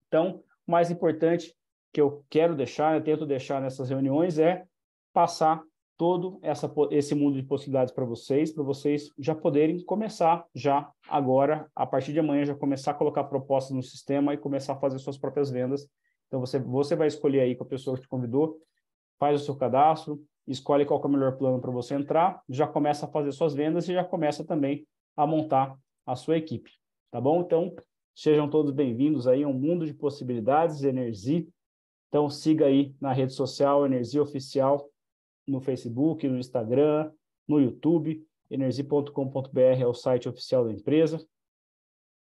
[SPEAKER 1] Então, o mais importante que eu quero deixar, eu tento deixar nessas reuniões é passar todo essa, esse mundo de possibilidades para vocês, para vocês já poderem começar já agora, a partir de amanhã, já começar a colocar propostas no sistema e começar a fazer suas próprias vendas. Então, você, você vai escolher aí com a pessoa que te convidou, faz o seu cadastro, escolhe qual é o melhor plano para você entrar, já começa a fazer suas vendas e já começa também a montar a sua equipe, tá bom? Então, sejam todos bem-vindos aí a um mundo de possibilidades, Energia. Então, siga aí na rede social Energia Oficial no Facebook, no Instagram, no YouTube. Energy.com.br é o site oficial da empresa.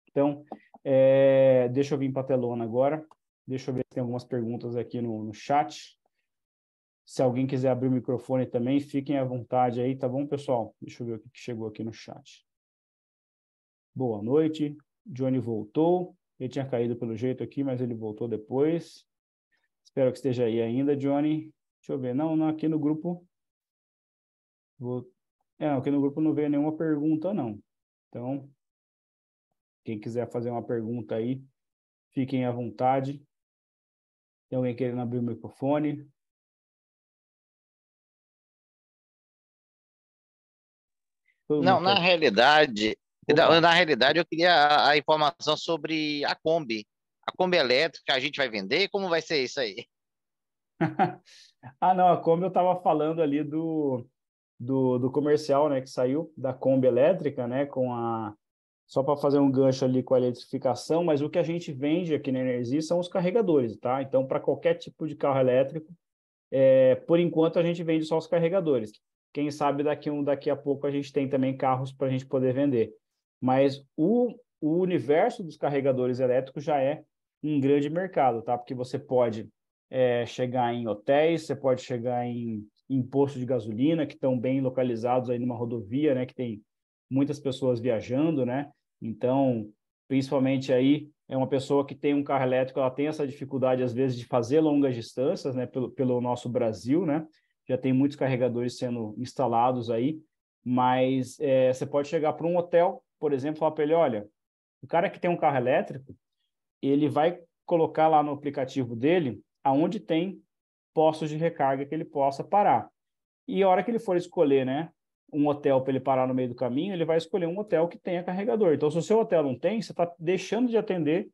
[SPEAKER 1] Então, é, deixa eu vir para a telona agora. Deixa eu ver se tem algumas perguntas aqui no, no chat. Se alguém quiser abrir o microfone também, fiquem à vontade aí, tá bom, pessoal? Deixa eu ver o que chegou aqui no chat. Boa noite. Johnny voltou. Ele tinha caído pelo jeito aqui, mas ele voltou depois. Espero que esteja aí ainda, Johnny. Deixa eu ver. Não, não aqui no grupo. Vou... É, aqui no grupo não veio nenhuma pergunta, não. Então,
[SPEAKER 4] quem quiser fazer uma pergunta aí, fiquem à vontade. Tem alguém querendo abrir o microfone?
[SPEAKER 6] Todo não, na realidade, na, realidade eu queria a, a informação sobre a Kombi. A Kombi elétrica, a gente vai vender? Como vai ser isso aí?
[SPEAKER 1] Ah, não, a Kombi eu estava falando ali do, do, do, comercial, né, que saiu da Kombi elétrica, né, com a só para fazer um gancho ali com a eletrificação, mas o que a gente vende aqui na Energia são os carregadores, tá? Então, para qualquer tipo de carro elétrico, é, por enquanto a gente vende só os carregadores. Quem sabe daqui um daqui a pouco a gente tem também carros para a gente poder vender. Mas o, o universo dos carregadores elétricos já é um grande mercado, tá? Porque você pode é, chegar em hotéis, você pode chegar em, em postos de gasolina, que estão bem localizados aí numa rodovia, né? Que tem muitas pessoas viajando, né? Então, principalmente aí, é uma pessoa que tem um carro elétrico, ela tem essa dificuldade, às vezes, de fazer longas distâncias, né? Pelo, pelo nosso Brasil, né? Já tem muitos carregadores sendo instalados aí, mas é, você pode chegar para um hotel, por exemplo, falar para ele, olha, o cara que tem um carro elétrico, ele vai colocar lá no aplicativo dele aonde tem postos de recarga que ele possa parar. E a hora que ele for escolher, né, um hotel para ele parar no meio do caminho, ele vai escolher um hotel que tenha carregador. Então, se o seu hotel não tem, você está deixando de atender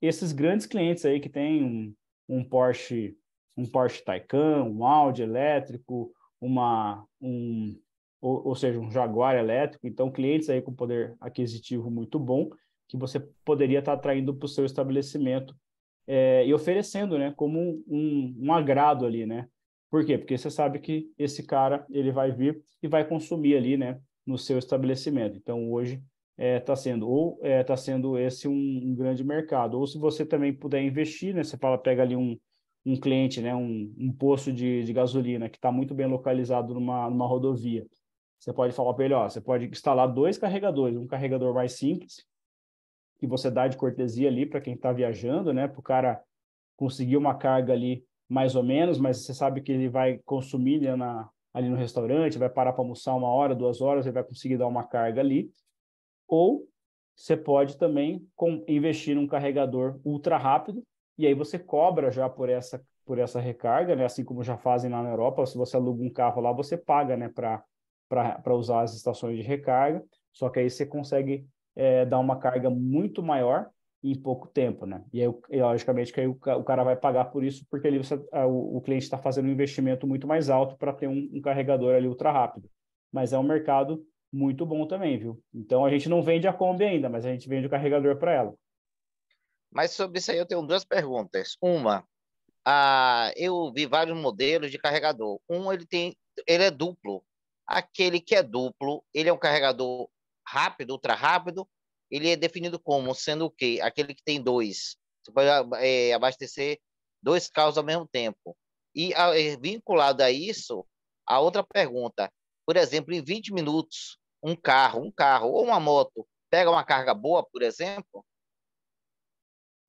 [SPEAKER 1] esses grandes clientes aí que tem um, um Porsche, um Porsche Taycan, um Audi elétrico, uma, um, ou, ou seja, um Jaguar elétrico. Então, clientes aí com poder aquisitivo muito bom que você poderia estar tá atraindo para o seu estabelecimento é, e oferecendo, né, como um, um agrado ali, né? Por quê? Porque você sabe que esse cara ele vai vir e vai consumir ali, né, no seu estabelecimento. Então hoje está é, tá sendo ou está é, tá sendo esse um, um, grande mercado. Ou se você também puder investir, né, você fala pega ali um, um cliente, né, um, um posto de, de gasolina que está muito bem localizado numa, numa rodovia. Você pode falar para ele, ó, você pode instalar dois carregadores, um carregador mais simples que você dá de cortesia ali para quem está viajando, né? Para o cara conseguir uma carga ali mais ou menos, mas você sabe que ele vai consumir né, na, ali no restaurante, vai parar para almoçar uma hora, duas horas, ele vai conseguir dar uma carga ali. Ou você pode também com, investir num carregador ultra rápido e aí você cobra já por essa por essa recarga, né? Assim como já fazem lá na Europa, se você aluga um carro lá, você paga, né? Para para usar as estações de recarga. Só que aí você consegue é, dá uma carga muito maior em pouco tempo, né? E aí, logicamente, que aí o, cara vai pagar por isso, porque ali você, o, cliente está fazendo um investimento muito mais alto para ter um, um, carregador ali ultra rápido. Mas é um mercado muito bom também, viu? Então a gente não vende a Kombi ainda, mas a
[SPEAKER 6] gente vende o carregador para ela. Mas sobre isso aí eu tenho duas perguntas. Uma, ah, eu vi vários modelos de carregador. Um ele tem, ele é duplo. Aquele que é duplo, ele é um carregador rápido, ultra rápido, ele é definido como sendo o quê? Aquele que tem dois. Você pode é, abastecer dois carros ao mesmo tempo. E a, é, vinculado a isso, a outra pergunta. Por exemplo, em 20 minutos, um carro, um carro ou uma moto pega uma carga boa, por exemplo?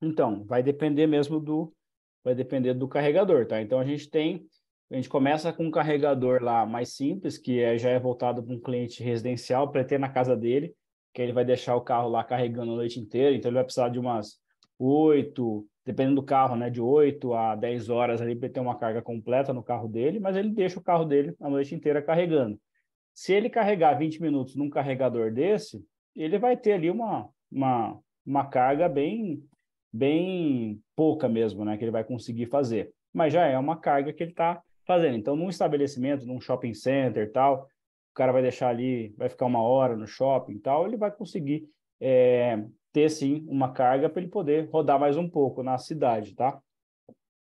[SPEAKER 1] Então, vai depender mesmo do vai depender do carregador, tá? Então a gente tem a gente começa com um carregador lá mais simples, que é, já é voltado para um cliente residencial, para ter na casa dele, que ele vai deixar o carro lá carregando a noite inteira, então ele vai precisar de umas oito dependendo do carro, né, de oito a dez horas ali para ter uma carga completa no carro dele, mas ele deixa o carro dele a noite inteira carregando. Se ele carregar 20 minutos num carregador desse, ele vai ter ali uma, uma, uma carga bem, bem pouca mesmo, né, que ele vai conseguir fazer. Mas já é uma carga que ele está fazendo. Então, num estabelecimento, num shopping center tal, o cara vai deixar ali, vai ficar uma hora no shopping tal, ele vai conseguir é, ter sim uma carga para ele poder rodar mais um pouco na cidade, tá?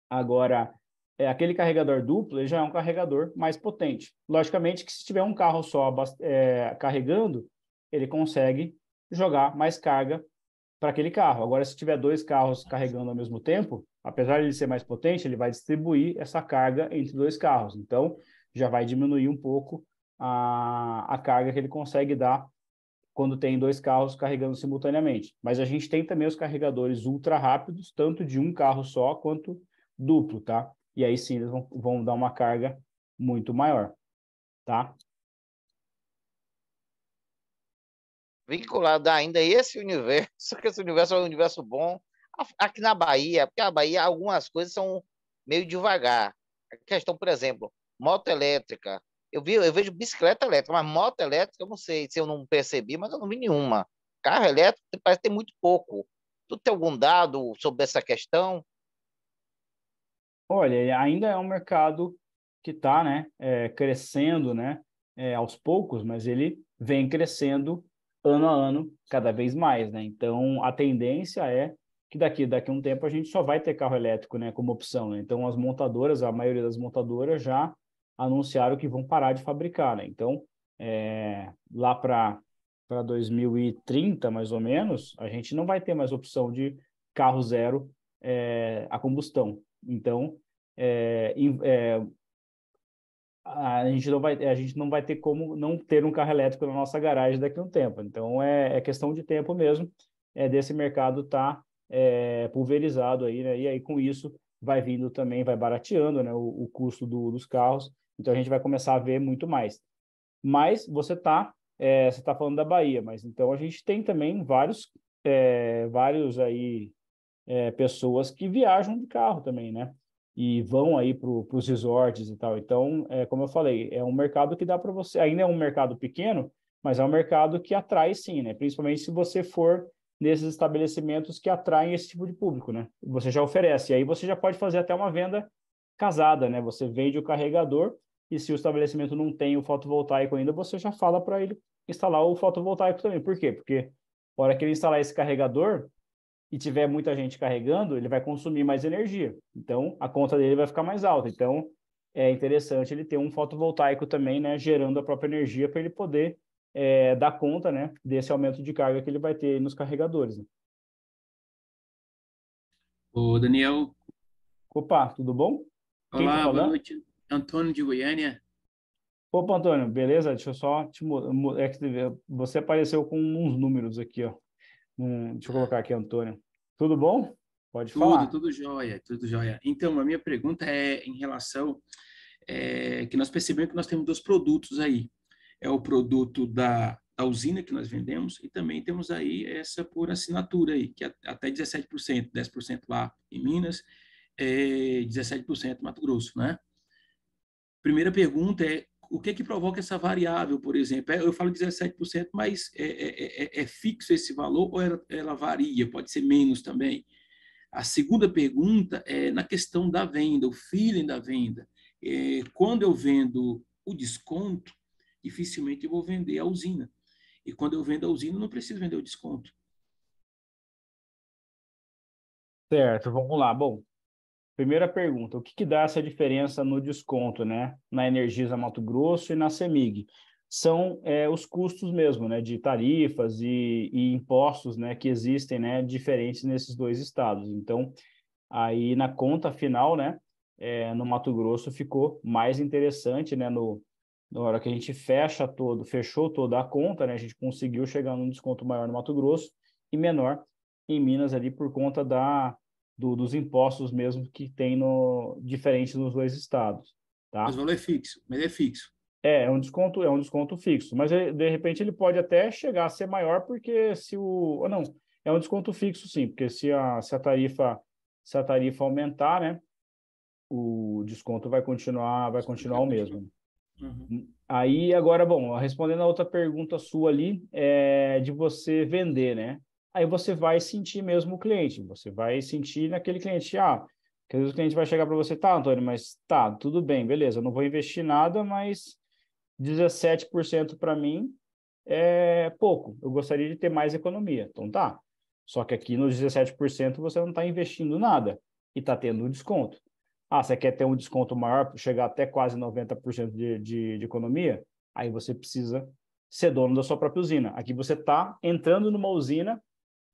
[SPEAKER 1] Agora, é, aquele carregador duplo ele já é um carregador mais potente. Logicamente que se tiver um carro só é, carregando, ele consegue jogar mais carga para aquele carro. Agora, se tiver dois carros carregando ao mesmo tempo, apesar de ele ser mais potente, ele vai distribuir essa carga entre dois carros. Então, já vai diminuir um pouco a, a carga que ele consegue dar quando tem dois carros carregando simultaneamente. Mas a gente tem também os carregadores ultra rápidos, tanto de um carro só quanto duplo, tá? E aí sim eles vão, vão dar uma carga muito maior, tá?
[SPEAKER 6] Vinculado ainda a esse universo, que esse universo é um universo bom, Aqui na Bahia, porque a Bahia algumas coisas são meio devagar. A questão, por exemplo, moto elétrica. Eu, vi, eu vejo bicicleta elétrica, mas moto elétrica, eu não sei se eu não percebi, mas eu não vi nenhuma. Carro elétrico parece ter muito pouco. Tu tem algum dado sobre essa questão?
[SPEAKER 1] Olha, ainda é um mercado que está né, é, crescendo né, é, aos poucos, mas ele vem crescendo ano a ano cada vez mais. Né? Então, a tendência é que daqui daqui a um tempo a gente só vai ter carro elétrico, né, como opção. Né? Então as montadoras, a maioria das montadoras já anunciaram que vão parar de fabricar, né? Então é, lá para para 2030 mais ou menos a gente não vai ter mais opção de carro zero é, a combustão. Então é, a gente não vai a gente não vai ter como não ter um carro elétrico na nossa garagem daqui a um tempo. Então é, é questão de tempo mesmo. É desse mercado estar tá é, pulverizado aí, né? E aí com isso vai vindo também, vai barateando, né? O, o custo do, dos carros. Então a gente vai começar a ver muito mais. Mas você tá, é, você tá falando da Bahia, mas então a gente tem também vários, é, vários aí é, pessoas que viajam de carro também, né? E vão aí para os resorts e tal. Então, é, como eu falei, é um mercado que dá para você. Ainda é um mercado pequeno, mas é um mercado que atrai sim, né? Principalmente se você for nesses estabelecimentos que atraem esse tipo de público, né? Você já oferece. E aí você já pode fazer até uma venda casada, né? Você vende o carregador e se o estabelecimento não tem o fotovoltaico ainda, você já fala para ele instalar o fotovoltaico também. Por quê? Porque a hora que ele instalar esse carregador e tiver muita gente carregando, ele vai consumir mais energia. Então, a conta dele vai ficar mais alta. Então, é interessante ele ter um fotovoltaico também, né? Gerando a própria energia para ele poder é, dar conta né, desse aumento de carga que ele vai ter nos
[SPEAKER 4] carregadores. Né? O Daniel. Opa, tudo bom?
[SPEAKER 1] Tá Olá, tá boa
[SPEAKER 7] noite. Antônio de Goiânia.
[SPEAKER 4] Opa, Antônio,
[SPEAKER 1] beleza? Deixa eu só te é Você apareceu com uns números aqui, ó. Hum, deixa eu colocar aqui, Antônio. Tudo bom? Pode tudo, falar. Tudo,
[SPEAKER 7] tudo jóia, tudo jóia. Então, a minha pergunta é em relação é, que nós percebemos que nós temos dois produtos aí é o produto da, da usina que nós vendemos e também temos aí essa por assinatura aí, que é até 17%, 10% lá em Minas, é 17% Mato Grosso, né? Primeira pergunta é o que é que provoca essa variável, por exemplo? É, eu falo 17%, mas é, é, é, é fixo esse valor ou ela, ela, varia? Pode ser menos também. A segunda pergunta é na questão da venda, o feeling da venda. É, quando eu vendo o desconto, dificilmente eu vou vender a usina. E quando eu vendo a usina, não preciso vender o desconto.
[SPEAKER 4] Certo, vamos lá. Bom, primeira
[SPEAKER 1] pergunta: o que, que dá essa diferença no desconto, né? Na Energisa Mato Grosso e na CEMIG? São é, os custos mesmo, né? De tarifas e, e impostos, né? Que existem, né? Diferentes nesses dois estados. Então, aí na conta final, né? É, no Mato Grosso ficou mais interessante, né? No, na hora que a gente fecha todo, fechou toda a conta, né, a gente conseguiu chegar num desconto maior no Mato Grosso e menor em Minas ali por conta da do, dos impostos mesmo que tem no diferente nos dois estados, tá? Mas o valor é fixo, mas é fixo. É, é um desconto, é um desconto fixo, mas de repente ele pode até chegar a ser maior porque se o ou não, é um desconto fixo sim, porque se a, se a tarifa se a tarifa aumentar, né, o desconto vai continuar vai continuar o mesmo. Uhum. Hum, aí, agora, bom, respondendo a outra pergunta sua ali, é de você vender, né? Aí você vai sentir mesmo o cliente, você vai sentir naquele cliente, ah, que às vezes o cliente vai chegar para você, tá, Antônio, mas tá, tudo bem, beleza, eu não vou investir nada, mas 17% para mim é pouco, eu gostaria de ter mais economia. Então tá, só que aqui nos 17% você não está investindo nada e está tendo um desconto. Ah, você quer ter um desconto maior, chegar até quase 90% de, de, de economia? Aí você precisa ser dono da sua própria usina. Aqui você está entrando numa usina,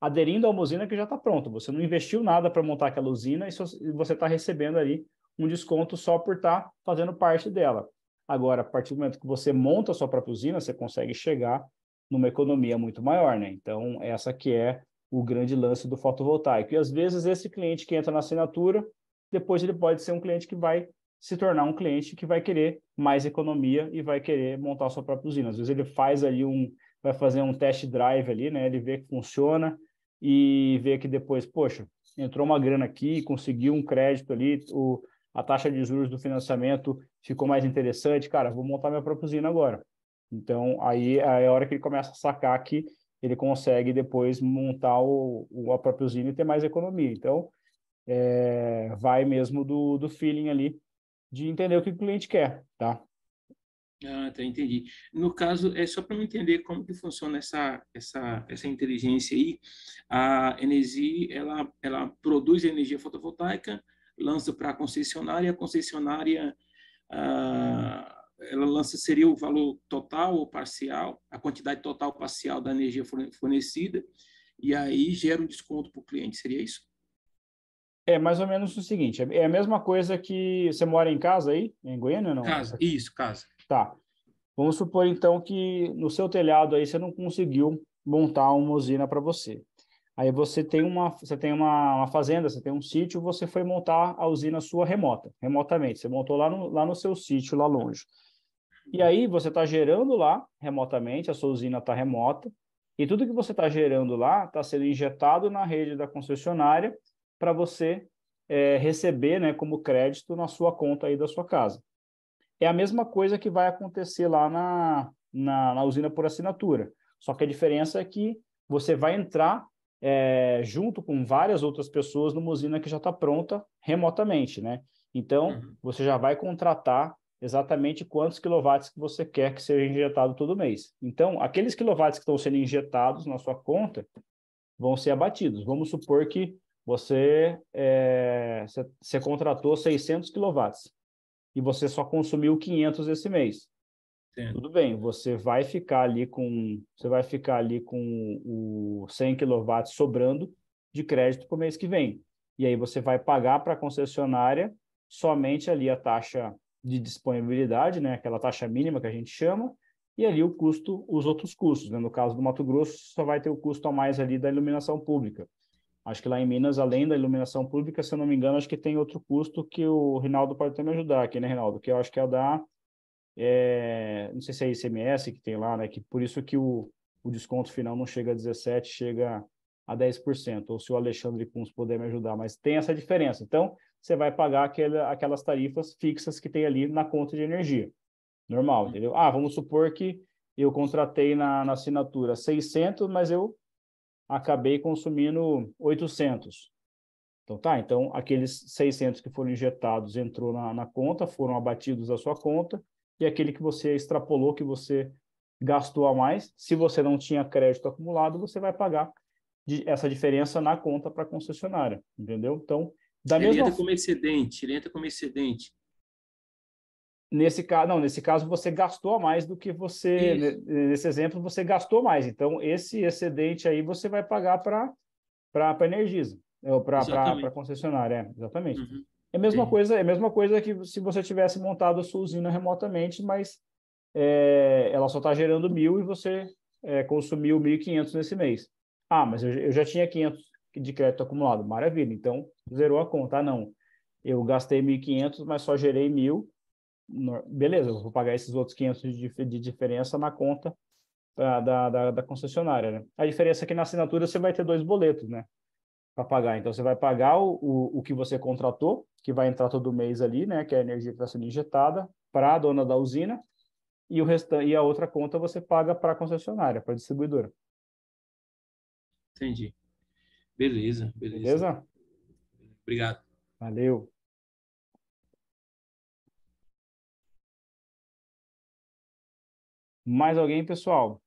[SPEAKER 1] aderindo a uma usina que já está pronta. Você não investiu nada para montar aquela usina e você está recebendo ali um desconto só por estar tá fazendo parte dela. Agora, a partir do momento que você monta a sua própria usina, você consegue chegar numa economia muito maior, né? Então, essa que é o grande lance do fotovoltaico. E às vezes esse cliente que entra na assinatura depois ele pode ser um cliente que vai se tornar um cliente que vai querer mais economia e vai querer montar a sua própria usina. Às vezes ele faz ali um, vai fazer um test drive ali, né? Ele vê que funciona e vê que depois, poxa, entrou uma grana aqui, conseguiu um crédito ali, o, a taxa de juros do financiamento ficou mais interessante, cara, vou montar minha própria usina agora. Então, aí é a hora que ele começa a sacar que ele consegue depois montar o, o, a própria usina e ter mais economia. Então, é, vai mesmo do, do feeling ali, de entender o que o cliente quer, tá?
[SPEAKER 7] Ah, tá, entendi. No caso, é só para eu entender como que funciona essa, essa, essa inteligência aí. A Enesi, ela, ela produz energia fotovoltaica, lança para a concessionária, a concessionária, ah, ela lança, seria o valor total ou parcial, a quantidade total parcial da energia fornecida, e aí gera um desconto para o cliente, seria isso?
[SPEAKER 1] É mais ou menos o seguinte: é a mesma coisa que você mora em casa aí, em Goiânia ou não? Casa, isso,
[SPEAKER 7] casa. Tá.
[SPEAKER 1] Vamos supor então que no seu telhado aí você não conseguiu montar uma usina para você. Aí você tem uma, você tem uma, uma, fazenda, você tem um sítio, você foi montar a usina sua remota, remotamente. Você montou lá no, lá no seu sítio, lá longe. E aí você está gerando lá remotamente, a sua usina está remota, e tudo que você está gerando lá está sendo injetado na rede da concessionária para você é, receber né, como crédito na sua conta aí da sua casa. É a mesma coisa que vai acontecer lá na, na, na usina por assinatura, só que a diferença é que você vai entrar é, junto com várias outras pessoas numa usina que já está pronta remotamente, né? Então, uhum. você já vai contratar exatamente quantos quilowatts que você quer que seja injetado todo mês. Então, aqueles quilowatts que estão sendo injetados na sua conta vão ser abatidos. Vamos supor que você, é, contratou 600 quilowatts e você só consumiu 500 esse mês. Sim. Tudo bem, você vai ficar ali com você vai ficar ali com o 100 kW sobrando de crédito para o mês que vem. E aí você vai pagar para a concessionária somente ali a taxa de disponibilidade, né, aquela taxa mínima que a gente chama, e ali o custo, os outros custos, né? no caso do Mato Grosso, só vai ter o custo a mais ali da iluminação pública. Acho que lá em Minas, além da iluminação pública, se eu não me engano, acho que tem outro custo que o Rinaldo pode até me ajudar aqui, né, Rinaldo? Que eu acho que é a da. É, não sei se é ICMS que tem lá, né? Que por isso que o, o desconto final não chega a 17%, chega a 10%. Ou se o Alexandre Kunz puder me ajudar, mas tem essa diferença. Então, você vai pagar aquela, aquelas tarifas fixas que tem ali na conta de energia. Normal, entendeu? Ah, vamos supor que eu contratei na, na assinatura 600, mas eu acabei consumindo 800. Então tá, então aqueles 600 que foram injetados entrou na, na conta, foram abatidos da sua conta, e aquele que você extrapolou, que você gastou a mais, se você não tinha crédito acumulado, você vai pagar de, essa diferença na conta para a concessionária, entendeu? Então, da ele mesma entra como
[SPEAKER 7] excedente, ele entra como excedente.
[SPEAKER 1] Nesse caso, não, nesse caso você gastou mais do que você, Isso. nesse exemplo você gastou mais. Então esse excedente aí você vai pagar para para para Energisa, é, ou para para concessionária, é, exatamente. Uhum. É a mesma coisa, é a mesma coisa que se você tivesse montado a sua usina remotamente, mas é, ela só está gerando mil e você é, consumiu 1.500 nesse mês. Ah, mas eu, eu já tinha 500 de crédito acumulado, maravilha. Então zerou a conta, ah, não. Eu gastei 1.500, mas só gerei mil beleza, eu vou pagar esses outros 500 de, de diferença na conta da, da, da, concessionária, né? A diferença é que na assinatura você vai ter dois boletos, né? Para pagar. Então, você vai pagar o, o, o, que você contratou, que vai entrar todo mês ali, né? Que é a energia que está sendo injetada para a dona da usina. E, o resta e a outra conta você paga para a concessionária, para a distribuidora.
[SPEAKER 4] Entendi. Beleza, beleza. Beleza? Obrigado. Valeu. Mais alguém, pessoal?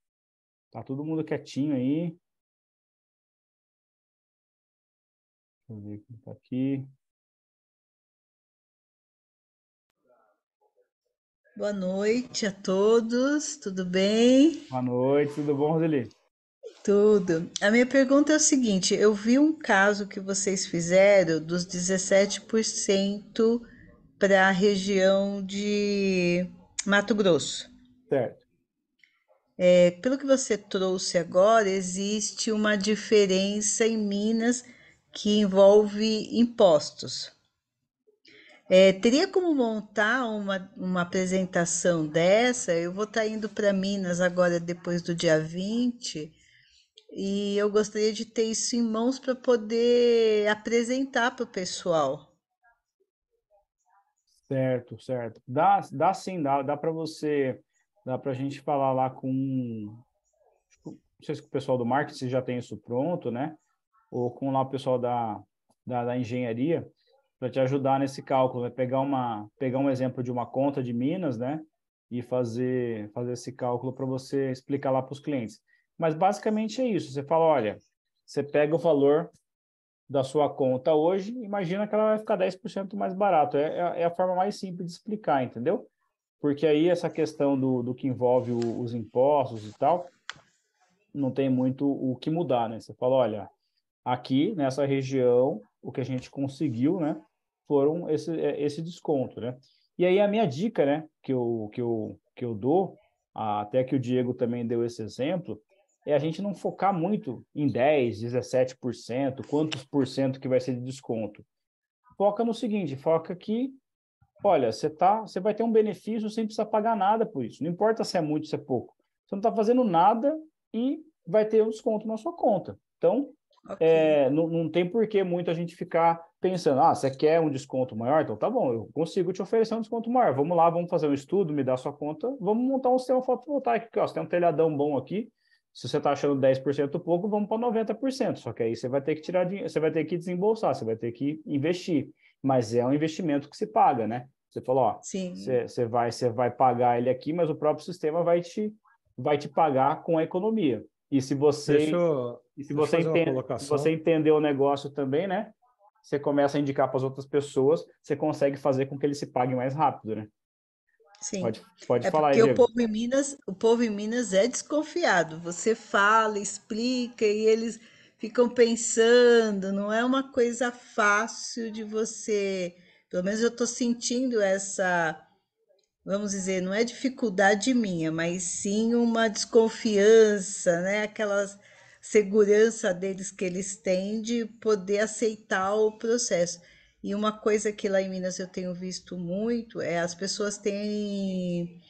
[SPEAKER 4] Tá todo mundo quietinho aí. Deixa eu ver quem tá aqui. Boa noite a todos,
[SPEAKER 3] tudo bem?
[SPEAKER 1] Boa noite, tudo bom, Roseli?
[SPEAKER 3] Tudo. A minha pergunta é o seguinte: eu vi um caso que vocês fizeram dos 17% para a região de Mato Grosso. Certo. É, pelo que você trouxe agora, existe uma diferença em Minas que envolve impostos. É, teria como montar uma, uma apresentação dessa? Eu vou estar tá indo para Minas agora, depois do dia 20, e eu gostaria de ter isso em mãos para poder apresentar para o pessoal.
[SPEAKER 1] Certo, certo. Dá, dá sim, dá, dá para você dá para a gente falar lá com. Tipo, não sei se o pessoal do marketing já tem isso pronto, né? Ou com lá o pessoal da, da, da engenharia, para te ajudar nesse cálculo. Vai né? pegar, uma, pegar um exemplo de uma conta de Minas, né? E fazer, fazer esse cálculo para você explicar lá para os clientes. Mas basicamente é isso. Você fala, olha, você pega o valor da sua conta hoje, imagina que ela vai ficar 10% mais barato. É, é, é, a forma mais simples de explicar, entendeu? porque aí essa questão do, do que envolve o, os impostos e tal, não tem muito o que mudar, né? Você fala, olha, aqui nessa região, o que a gente conseguiu, né, foram esse, é, esse desconto, né? E aí a minha dica, né, que eu, que eu, que eu dou, até que o Diego também deu esse exemplo, é a gente não focar muito em 10, 17%, quantos por cento que vai ser de desconto. Foca no seguinte, foca que olha, você tá, você vai ter um benefício sem precisar pagar nada por isso. Não importa se é muito, se é pouco. Você não está fazendo nada e vai ter um desconto na sua conta. Então, okay. é, não, não, tem por que muito a gente ficar pensando, ah, você quer um desconto maior? Então tá bom, eu consigo te oferecer um desconto maior. Vamos lá, vamos fazer um estudo, me dá sua conta, vamos montar um sistema fotovoltaico aqui, ó, você tem um telhadão bom aqui, se você está achando 10% pouco, vamos para 90%. Só que aí você vai ter que tirar dinheiro, você vai ter que desembolsar, você vai ter que investir mas é um investimento que se paga, né? Você falou, ó, você vai, você vai pagar ele aqui, mas o próprio sistema vai te, vai te pagar com a economia. E se você, e se você, entende, se você entender o negócio também, né? Você começa a indicar para as outras pessoas, você consegue fazer com que ele se pague mais rápido, né?
[SPEAKER 3] Sim. Pode, pode é falar, porque aí, o povo em Minas, o povo em Minas é desconfiado. Você fala, explica e eles ficam pensando, não é uma coisa fácil de você. Pelo menos eu estou sentindo essa, vamos dizer, não é dificuldade minha, mas sim uma desconfiança, né? Aquela segurança deles que eles têm de poder aceitar o processo. E uma coisa que lá em Minas eu tenho visto muito é as pessoas têm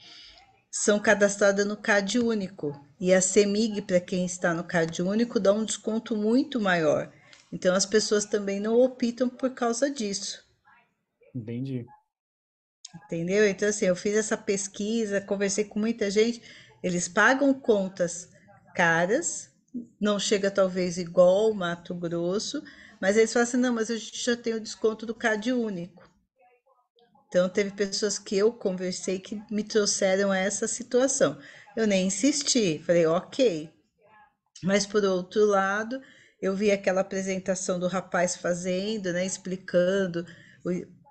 [SPEAKER 3] são cadastradas no CAD único. E a CEMIG, para quem está no CAD único, dá um desconto muito maior. Então as pessoas também não optam por causa disso. Entendi. Entendeu? Então, assim, eu fiz essa pesquisa, conversei com muita gente. Eles pagam contas caras, não chega talvez igual o Mato Grosso, mas eles falam assim: não, mas a gente já tem o desconto do CAD único. Então, teve pessoas que eu conversei que me trouxeram essa situação. Eu nem insisti, falei, ok. Mas, por outro lado, eu vi aquela apresentação do rapaz fazendo, né, explicando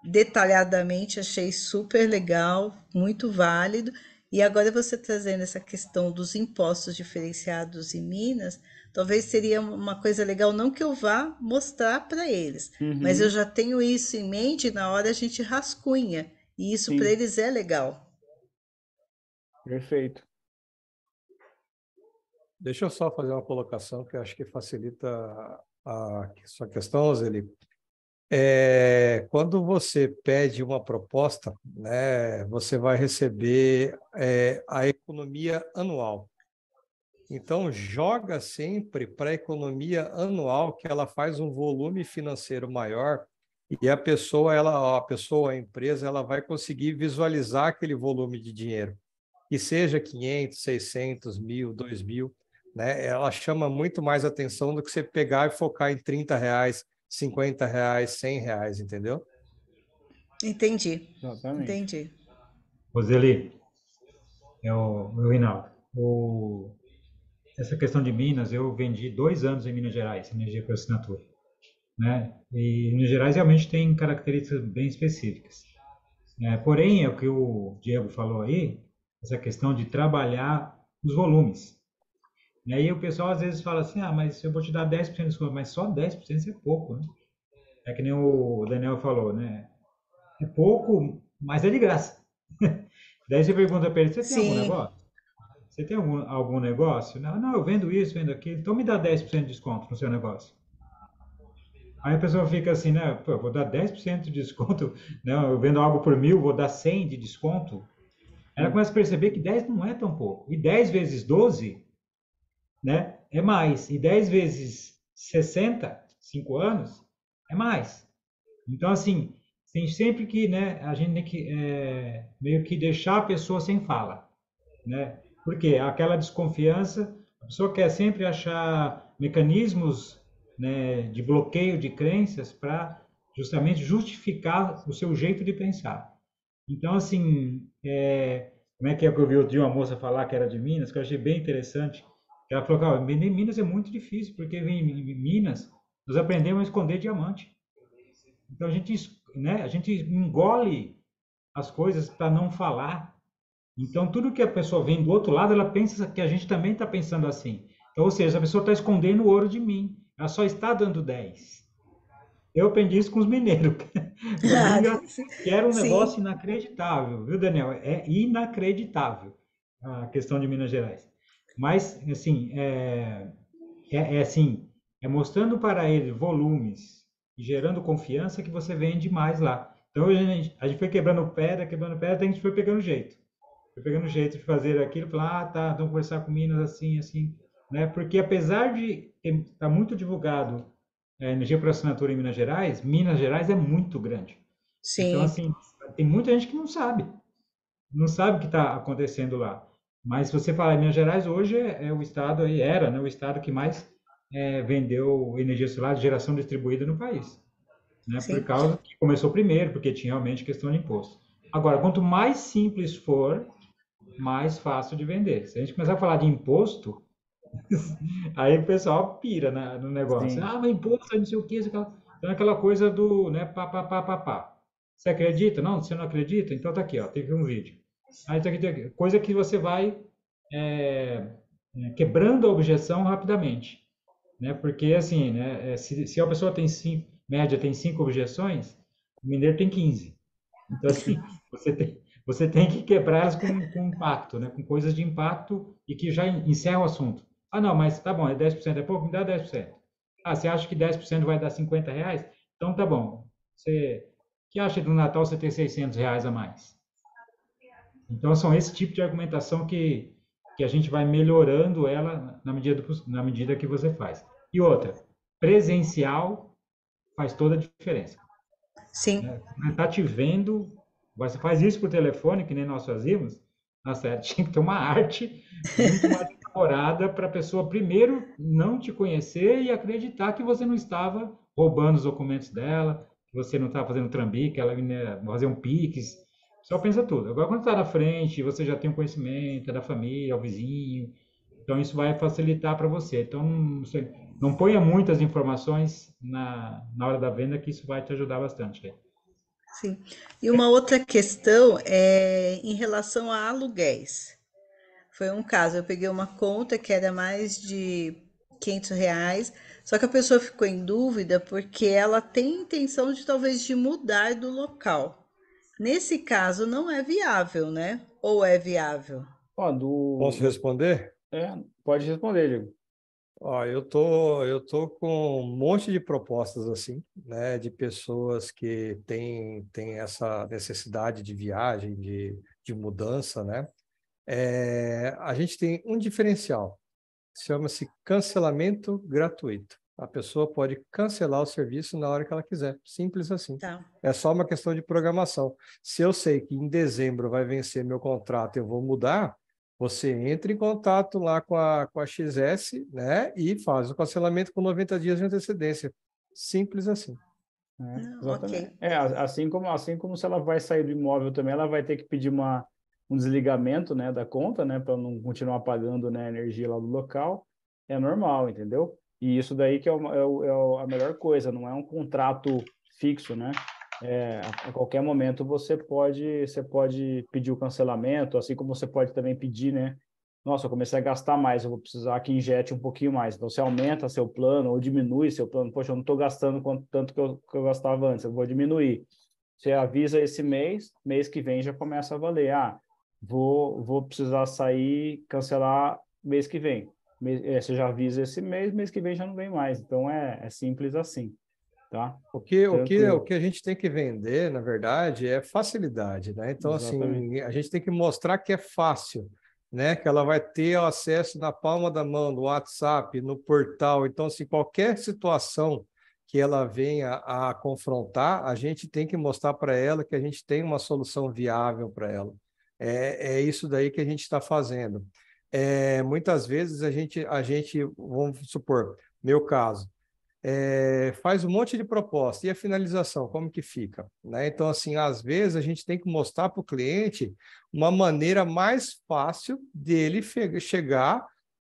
[SPEAKER 3] detalhadamente, achei super legal, muito válido. E agora você trazendo essa questão dos impostos diferenciados em Minas, talvez seria uma coisa legal, não que eu vá mostrar para eles, uhum. mas eu já tenho isso em mente, e na hora a gente rascunha, e isso para eles é legal.
[SPEAKER 5] Perfeito. Deixa eu só fazer uma colocação que eu acho que facilita a, a sua questão, Zeli. É, quando você pede uma proposta, né, você vai receber é, a economia anual. Então, joga sempre para a economia anual, que ela faz um volume financeiro maior e a pessoa, ela, a pessoa, a empresa, ela vai conseguir visualizar aquele volume de dinheiro, que seja 500, 600, mil, 2000, mil, né? Ela chama muito mais atenção do que você pegar e focar em 30 reais, 50 reais, 100 reais, entendeu?
[SPEAKER 3] Entendi. Exatamente. Entendi.
[SPEAKER 5] Roseli,
[SPEAKER 8] é o, o Rinaldo. O, essa questão de Minas, eu vendi dois anos em Minas Gerais, energia por assinatura. Né? E Minas Gerais realmente tem características bem específicas. É, porém, é o que o Diego falou aí, essa questão de trabalhar os volumes. Né? E aí o pessoal às vezes fala assim, ah, mas eu vou te dar 10% de desconto, mas só 10% é pouco, né? É que nem o Daniel falou, né? É pouco, mas é de graça. Daí você pergunta para ele, você tem Sim. algum negócio? Você tem algum, algum negócio? Não, não, eu vendo isso, vendo aquilo. Então me dá 10% de desconto no seu negócio. Aí a pessoa fica assim, né? Pô, eu vou dar 10% de desconto. Não, né? eu vendo algo por mil, vou dar 100 de desconto. Ela começa a perceber que 10 não é tão pouco. E 10 vezes 12, né? É mais. E 10 vezes 60, 5 anos, é mais. Então, assim, tem sempre que, né? A gente tem que é, meio que deixar a pessoa sem fala, né? Porque aquela desconfiança, a pessoa quer sempre achar mecanismos né, de bloqueio de crenças para justamente justificar o seu jeito de pensar. Então, assim, é, como é que é que eu vi dia uma moça falar que era de Minas, que eu achei bem interessante. Ela falou que ah, Minas é muito difícil, porque em Minas nós aprendemos a esconder diamante. Então a gente, né, a gente engole as coisas para não falar então, tudo que a pessoa vem do outro lado, ela pensa que a gente também está pensando assim. Então, ou seja, a pessoa está escondendo o ouro de mim. Ela só está dando 10. Eu aprendi isso com os mineiros. Ah, que era um sim. negócio inacreditável, viu, Daniel? É inacreditável a questão de Minas Gerais. Mas, assim, é, é, é assim, é mostrando para ele volumes e gerando confiança que você vende mais lá. Então, a gente, a gente foi quebrando pedra, quebrando pedra, até a gente foi pegando jeito pegando o jeito de fazer aquilo, falar, ah, tá, vamos conversar com Minas assim, assim, né? Porque apesar de estar tá muito divulgado a é, energia por assinatura em Minas Gerais, Minas Gerais é muito grande. Sim. Então, assim, tem muita gente que não sabe, não sabe o que está acontecendo lá. Mas se você falar em Minas Gerais, hoje é, é o estado, aí era né, o estado que mais é, vendeu energia solar de geração distribuída no país. Né, por causa que começou primeiro, porque tinha realmente questão de imposto. Agora, quanto mais simples for, mais fácil de vender. Se a gente começar a falar de imposto, aí o pessoal pira né, no negócio. Sim. Ah, mas imposto, não sei o que, aquela... Então, é aquela coisa do, né, pá, pá, pá, pá, pá. Você acredita? Não, você não acredita? Então tá aqui, ó, tem um vídeo. Aí tá aqui, tá aqui. Coisa que você vai é, é quebrando a objeção rapidamente, né? Porque assim, né, é, se, se a pessoa tem cinco, média tem cinco objeções, o mineiro tem 15. Então assim, você tem você tem que quebrar elas com, com impacto, né? com coisas de impacto e que já encerra o assunto. Ah, não, mas tá bom, é 10%, é pouco, me dá 10%. Ah, você acha que 10% vai dar 50 reais? Então tá bom. Você que acha do Natal você ter 600 reais a mais? Então são esse tipo de argumentação que, que a gente vai melhorando ela na medida, do, na medida que você faz. E outra, presencial faz toda a diferença. Sim. Está né? te vendo, Agora, você faz isso por telefone, que nem nós fazíamos, nossa, tinha que ter uma arte muito mais elaborada para a pessoa, primeiro, não te conhecer e acreditar que você não estava roubando os documentos dela, que você não estava fazendo trambique, ela ia né, fazer um piques, só pensa tudo. Agora, quando está na frente, você já tem o um conhecimento, é da família, é o vizinho, então isso vai facilitar para você. Então, não, sei, não ponha muitas informações na, na hora da venda, que isso vai te ajudar bastante. Aí.
[SPEAKER 3] Sim. E uma outra questão é em relação a aluguéis. Foi um caso, eu peguei uma conta que era mais de 500 reais, só que a pessoa ficou em dúvida porque ela tem intenção de talvez de mudar do local. Nesse caso, não é viável, né? Ou é viável?
[SPEAKER 5] Ó, do... Posso responder? É, pode responder, Diego. Ó, eu tô, eu tô com um monte de propostas assim, né, de pessoas que têm, têm essa necessidade de viagem, de, de mudança, né? É, a gente tem um diferencial, chama-se cancelamento gratuito. A pessoa pode cancelar o serviço na hora que ela quiser, simples assim. Tá. É só uma questão de programação. Se eu sei que em dezembro vai vencer meu contrato, eu vou mudar, você entra em contato lá com a, com a XS né, e faz o cancelamento com 90 dias de antecedência. Simples assim. Né? Ah, é, exatamente. Okay. É, assim como, assim como se ela vai
[SPEAKER 1] sair do imóvel também, ela vai ter que pedir uma, um desligamento né, da conta, né, para não continuar pagando né, a energia lá do local. É normal, entendeu? E isso daí que é, uma, é, é a melhor coisa, não é um contrato fixo, né? É, a qualquer momento você pode você pode pedir o cancelamento, assim como você pode também pedir, né? Nossa, eu comecei a gastar mais, eu vou precisar que injete um pouquinho mais. Então, você aumenta seu plano ou diminui seu plano. Poxa, eu não estou gastando quanto, tanto que eu, que eu gastava antes, eu vou diminuir. Você avisa esse mês, mês que vem já começa a valer. Ah, vou, vou precisar sair, cancelar mês que vem. É, você já avisa esse mês, mês que vem já não vem mais. Então, é, é simples assim. Tá? O, que, Tanto... o, que, o
[SPEAKER 5] que a gente tem que vender, na verdade, é facilidade. Né? Então, assim, Exatamente. assim, a gente tem que mostrar que é fácil. Né, que ela vai ter acesso na palma da mão, no WhatsApp, no portal. Então, se assim, qualquer situação que ela venha a confrontar, a gente tem que mostrar para ela que a gente tem uma solução viável para ela. É, é isso daí que a gente está fazendo. É, muitas vezes a gente, a gente, vamos supor, meu caso, é, faz um monte de proposta e a finalização, como que fica? Né? Então, assim, às vezes a gente tem que mostrar para o cliente uma maneira mais fácil dele chegar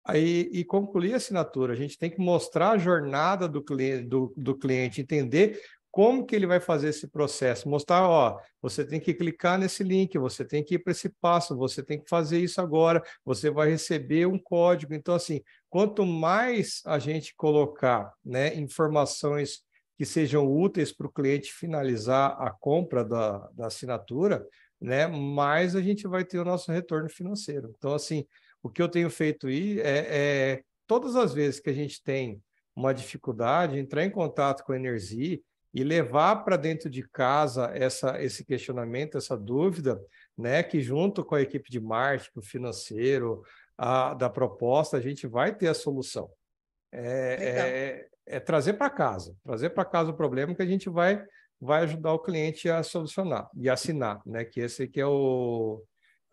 [SPEAKER 5] aí, e concluir a assinatura. A gente tem que mostrar a jornada do, cliente, do, do cliente, entender como que ele vai fazer esse processo, mostrar, ó, você tem que clicar nesse link, você tem que ir para esse passo, você tem que fazer isso agora, você vai receber um código. Então, assim, quanto mais a gente colocar né, informações que sejam úteis para o cliente finalizar a compra da, da assinatura, né, mais a gente vai ter o nosso retorno financeiro. Então, assim, o que eu tenho feito aí é, é todas as vezes que a gente tem uma dificuldade, entrar em contato com a Energy e levar para dentro de casa essa, esse questionamento, essa dúvida, né, que junto com a equipe de marketing, financeiro, a, da proposta, a gente vai ter a solução. É, é, é trazer para casa, trazer para casa o problema que a gente vai, vai ajudar o cliente a solucionar e assinar, né? Que esse que é o,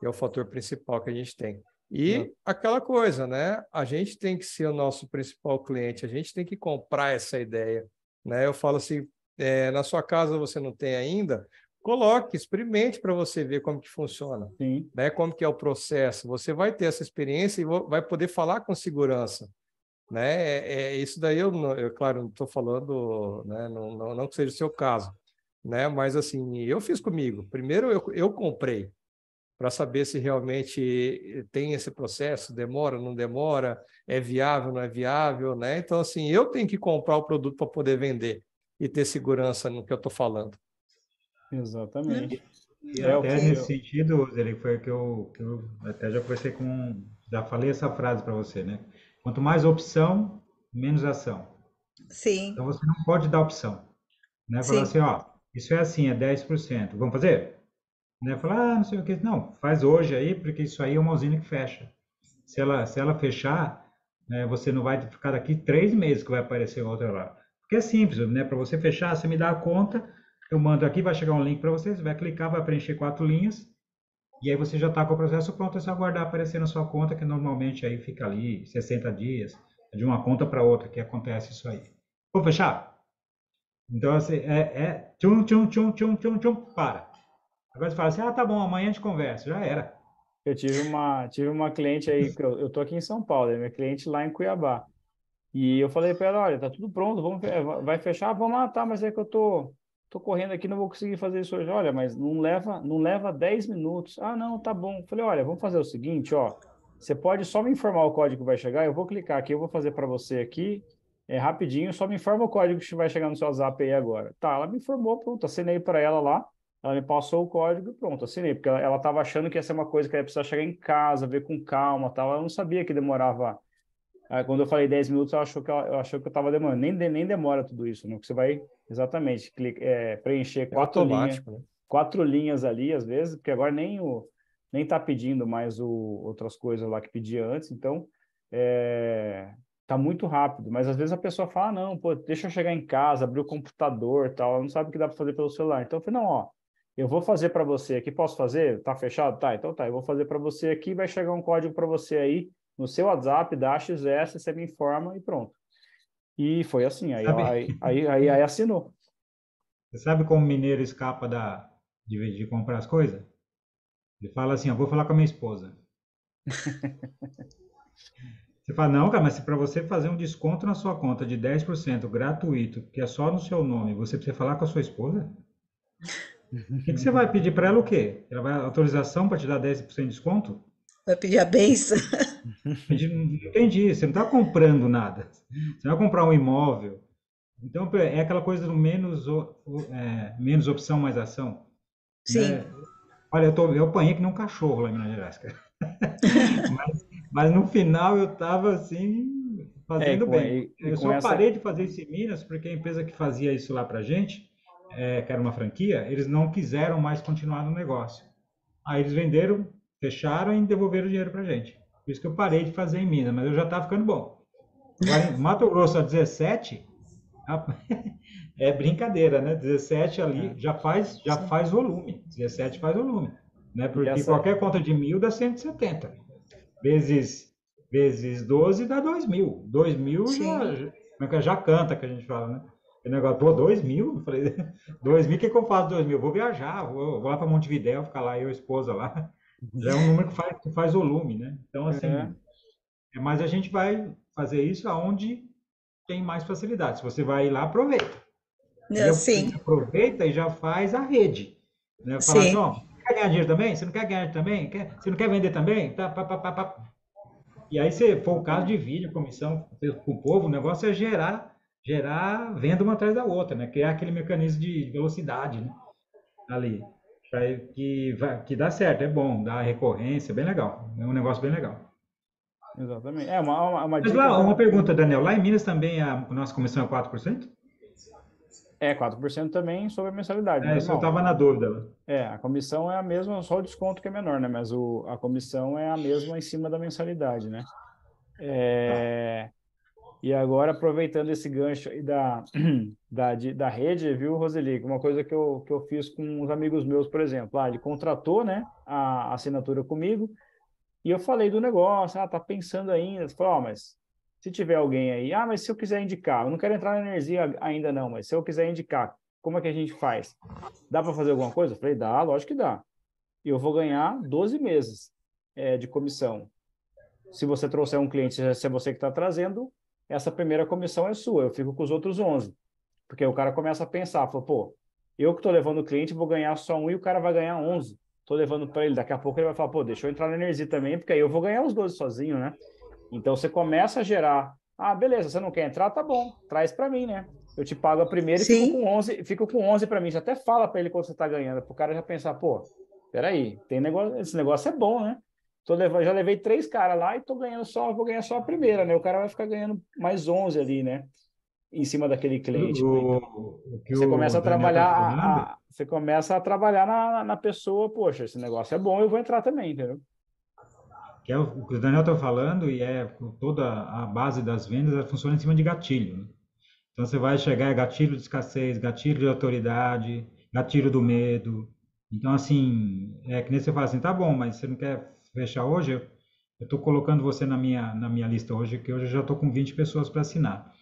[SPEAKER 5] é o fator principal que a gente tem. E aquela coisa, né? A gente tem que ser o nosso principal cliente, a gente tem que comprar essa ideia. Né? Eu falo assim, é, na sua casa você não tem ainda, coloque, experimente para você ver como que funciona, Sim. né? Como que é o processo. Você vai ter essa experiência e vai poder falar com segurança, né? É, é isso daí eu, eu claro, não estou falando, né? Não, não, não, que seja o seu caso, né? Mas assim, eu fiz comigo. Primeiro eu, eu comprei para saber se realmente tem esse processo, demora, não demora, é viável, não é viável, né? Então assim, eu tenho que comprar o produto para poder vender e ter segurança no que eu estou falando.
[SPEAKER 1] Exatamente. E, é até
[SPEAKER 8] nesse eu... sentido, ele foi que eu, que eu até já conversei com, já falei essa frase para você, né? Quanto mais opção, menos ação. Sim. Então você não pode dar opção, né? Falar Sim. assim, ó, isso é assim, é 10%, vamos fazer? Né? Falar, ah, não sei o que, não, faz hoje aí, porque isso aí é uma usina que fecha. Se ela, se ela fechar, né, você não vai ficar daqui três meses que vai aparecer outra lá. Porque é simples, né? Para você fechar, você me dá a conta, eu mando aqui, vai chegar um link para vocês, vai clicar, vai preencher quatro linhas, e aí você já está com o processo pronto, é só aguardar aparecer na sua conta, que normalmente aí fica ali 60 dias, de uma conta para outra, que acontece isso aí. Vou fechar? Então, assim, é, é tchum, tchum, tchum, tchum, tchum, tchum, para. Agora você fala assim, ah, tá bom, amanhã a gente conversa, já era.
[SPEAKER 1] Eu tive uma, tive uma cliente aí, eu, eu tô aqui em São Paulo, é minha cliente lá em Cuiabá. E eu falei para ela, olha, tá tudo pronto, vamos, eh, vai fechar? Vamos lá, tá, mas é que eu tô, tô correndo aqui, não vou conseguir fazer isso hoje. Olha, mas não leva, não leva 10 minutos. Ah, não, tá bom. Falei, olha, vamos fazer o seguinte, ó. Você pode só me informar o código que vai chegar, eu vou clicar aqui, eu vou fazer para você aqui, é rapidinho, só me informa o código que vai chegar no seu WhatsApp aí agora. Tá, ela me informou, pronto, assinei para ela lá, ela me passou o código e pronto, assinei, porque ela estava achando que ia ser uma coisa que ela ia precisar chegar em casa, ver com calma tal, ela não sabia que demorava Aí, quando eu falei 10 minutos, ela achou que, ela, ela achou que eu estava demorando. Nem, nem demora tudo isso, não. Né? Você vai exatamente clica, é, preencher é quatro, é linha, né? quatro linhas ali, às vezes, porque agora nem o nem está pedindo mais o, outras coisas lá que pedia antes, então é, tá muito rápido. Mas às vezes a pessoa fala, ah, não, pô, deixa eu chegar em casa, abrir o computador tal, ela não sabe o que dá para fazer pelo celular. Então eu falei, não, ó, eu vou fazer para você aqui, posso fazer? Tá fechado? Tá, então tá, eu vou fazer para você aqui, vai chegar um código para você aí, no seu WhatsApp, dá XS, você me informa e pronto. E foi assim, aí, aí,
[SPEAKER 8] aí, aí, aí, assinou. Você sabe como mineiro escapa da, de, de comprar as coisas? Ele fala assim, eu vou falar com a minha esposa. você fala, não, cara, mas se para você fazer um desconto na sua conta de 10% gratuito, que é só no seu nome, você precisa falar com a sua esposa? O que, que, você vai pedir para ela o quê? Ela vai autorização para te dar 10% de desconto?
[SPEAKER 3] Vai pedir a benção?
[SPEAKER 8] Entendi, você não está comprando nada. Você não vai comprar um imóvel. Então, é aquela coisa do menos, é, menos opção, mais ação. Né? Sim. Né? Olha, eu, tô, eu apanhei que nem um cachorro lá em Minas Gerais, cara. mas, mas no final eu estava assim, fazendo é, bem. E, eu só essa... parei de fazer isso em Minas, porque a empresa que fazia isso lá a gente, é, que era uma franquia, eles não quiseram mais continuar no negócio. Aí eles venderam Fecharam e devolveram o dinheiro para gente. Por isso que eu parei de fazer em Minas, mas eu já está ficando bom. Agora, Mato Grosso a 17, é brincadeira, né? 17 ali é. já faz já faz volume. 17 faz volume, né? Porque essa... qualquer conta de mil dá 170 vezes vezes 12 dá 2 mil. 2 mil já, é é? já canta que a gente fala, né? O negócio, pô, 2 mil? falei, 2 mil, o que, que eu faço 2 mil? Vou viajar, vou, vou lá para Montevidéu, ficar lá, eu e a esposa lá. É um número que faz, que faz volume, né? Então, assim, é. é. mas a gente vai fazer isso aonde tem mais facilidade. Se você vai lá, aproveita. sim. Aproveita e já faz a rede. Né? Fala sim. assim, ó, quer ganhar dinheiro também? Você não quer ganhar também? Quer, você não quer vender também? Tá, pá, pá, pá, pá. E aí, se for o caso, de vídeo, comissão com o povo. O negócio é gerar, gerar venda uma atrás da outra, né? Criar aquele mecanismo de velocidade, né? Ali para que, que dá certo, é bom, dá recorrência, bem legal. É um negócio bem legal.
[SPEAKER 1] Exatamente. É uma, uma, uma Mas lá, uma pergunta, Daniel. Lá
[SPEAKER 8] em Minas também a nossa comissão é 4%?
[SPEAKER 1] É, 4% também sobre a mensalidade. É, né, isso eu estava na dúvida. Né? É, a comissão é a mesma, só o desconto que é menor, né? Mas o, a comissão é a mesma em cima da mensalidade, né? É... Tá. E agora, aproveitando esse gancho aí da, da, de, da rede, viu, Roseli? Uma coisa que eu, que eu fiz com uns amigos meus, por exemplo. Ah, ele contratou né, a, assinatura comigo e eu falei do negócio. Ah, tá pensando ainda. Falei, oh, mas se tiver alguém aí, ah, mas se eu quiser indicar, eu não quero entrar na energia ainda não, mas se eu quiser indicar, como é que a gente faz? Dá para fazer alguma coisa? Eu falei, dá, lógico que dá. E eu vou ganhar 12 meses é, de comissão. Se você trouxer um cliente, se é você que está trazendo, essa primeira comissão é sua, eu fico com os outros 11. Porque o cara começa a pensar, fala, pô, eu que estou levando o cliente vou ganhar só um e o cara vai ganhar 11. Estou levando para ele, daqui a pouco ele vai falar, pô, deixa eu entrar na Energia também, porque aí eu vou ganhar os 12 sozinho, né? Então você começa a gerar, ah, beleza, você não quer entrar, tá bom, traz para mim, né? Eu te pago a primeira e fico com 11, fico com 11 para mim, já até fala para ele quando você está ganhando, para o cara já pensar, pô, peraí, tem negócio, esse negócio é bom, né? tô levando, já levei três caras lá e tô ganhando
[SPEAKER 7] só, vou ganhar só a
[SPEAKER 1] primeira, né? O cara vai ficar ganhando mais 11 ali, né? Em cima daquele cliente.
[SPEAKER 8] O, você começa a tá trabalhar, tá
[SPEAKER 1] a, você começa a trabalhar na, na pessoa, poxa, esse negócio é bom, eu vou entrar também, entendeu?
[SPEAKER 8] Que é o que o Daniel está falando e é toda a base das vendas, ela é, funciona em cima de gatilho. Né? Então você vai chegar é gatilho de escassez, gatilho de autoridade, gatilho do medo. Então assim, é que nem você fala assim, tá bom, mas você não quer fechar hoje, eu estou colocando você na minha, na minha lista hoje, que hoje eu já estou com 20 pessoas para assinar.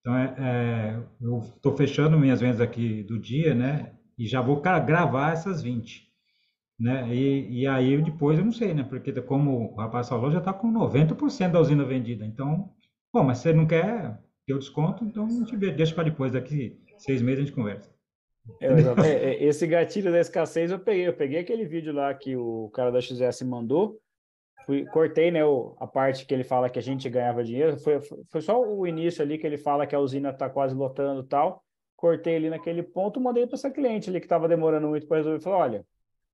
[SPEAKER 8] Então, é, é eu estou fechando minhas vendas aqui do dia, né? E já vou gravar essas 20. Né? E, e aí depois eu não sei, né? Porque como o rapaz falou, já está com 90% da usina vendida. Então, bom, mas você não quer ter o desconto, então a gente deixa para depois, daqui seis meses a gente conversa.
[SPEAKER 1] É, né? Eu, é, é, esse gatilho da escassez eu peguei. Eu peguei aquele vídeo lá que o cara da XS mandou. Fui, cortei né, o, a parte que ele fala que a gente ganhava dinheiro. Foi, foi só o início ali que ele fala que a usina está quase lotando tal. Cortei ali naquele ponto, mandei para essa cliente ali que estava demorando muito para resolver. Falei, olha,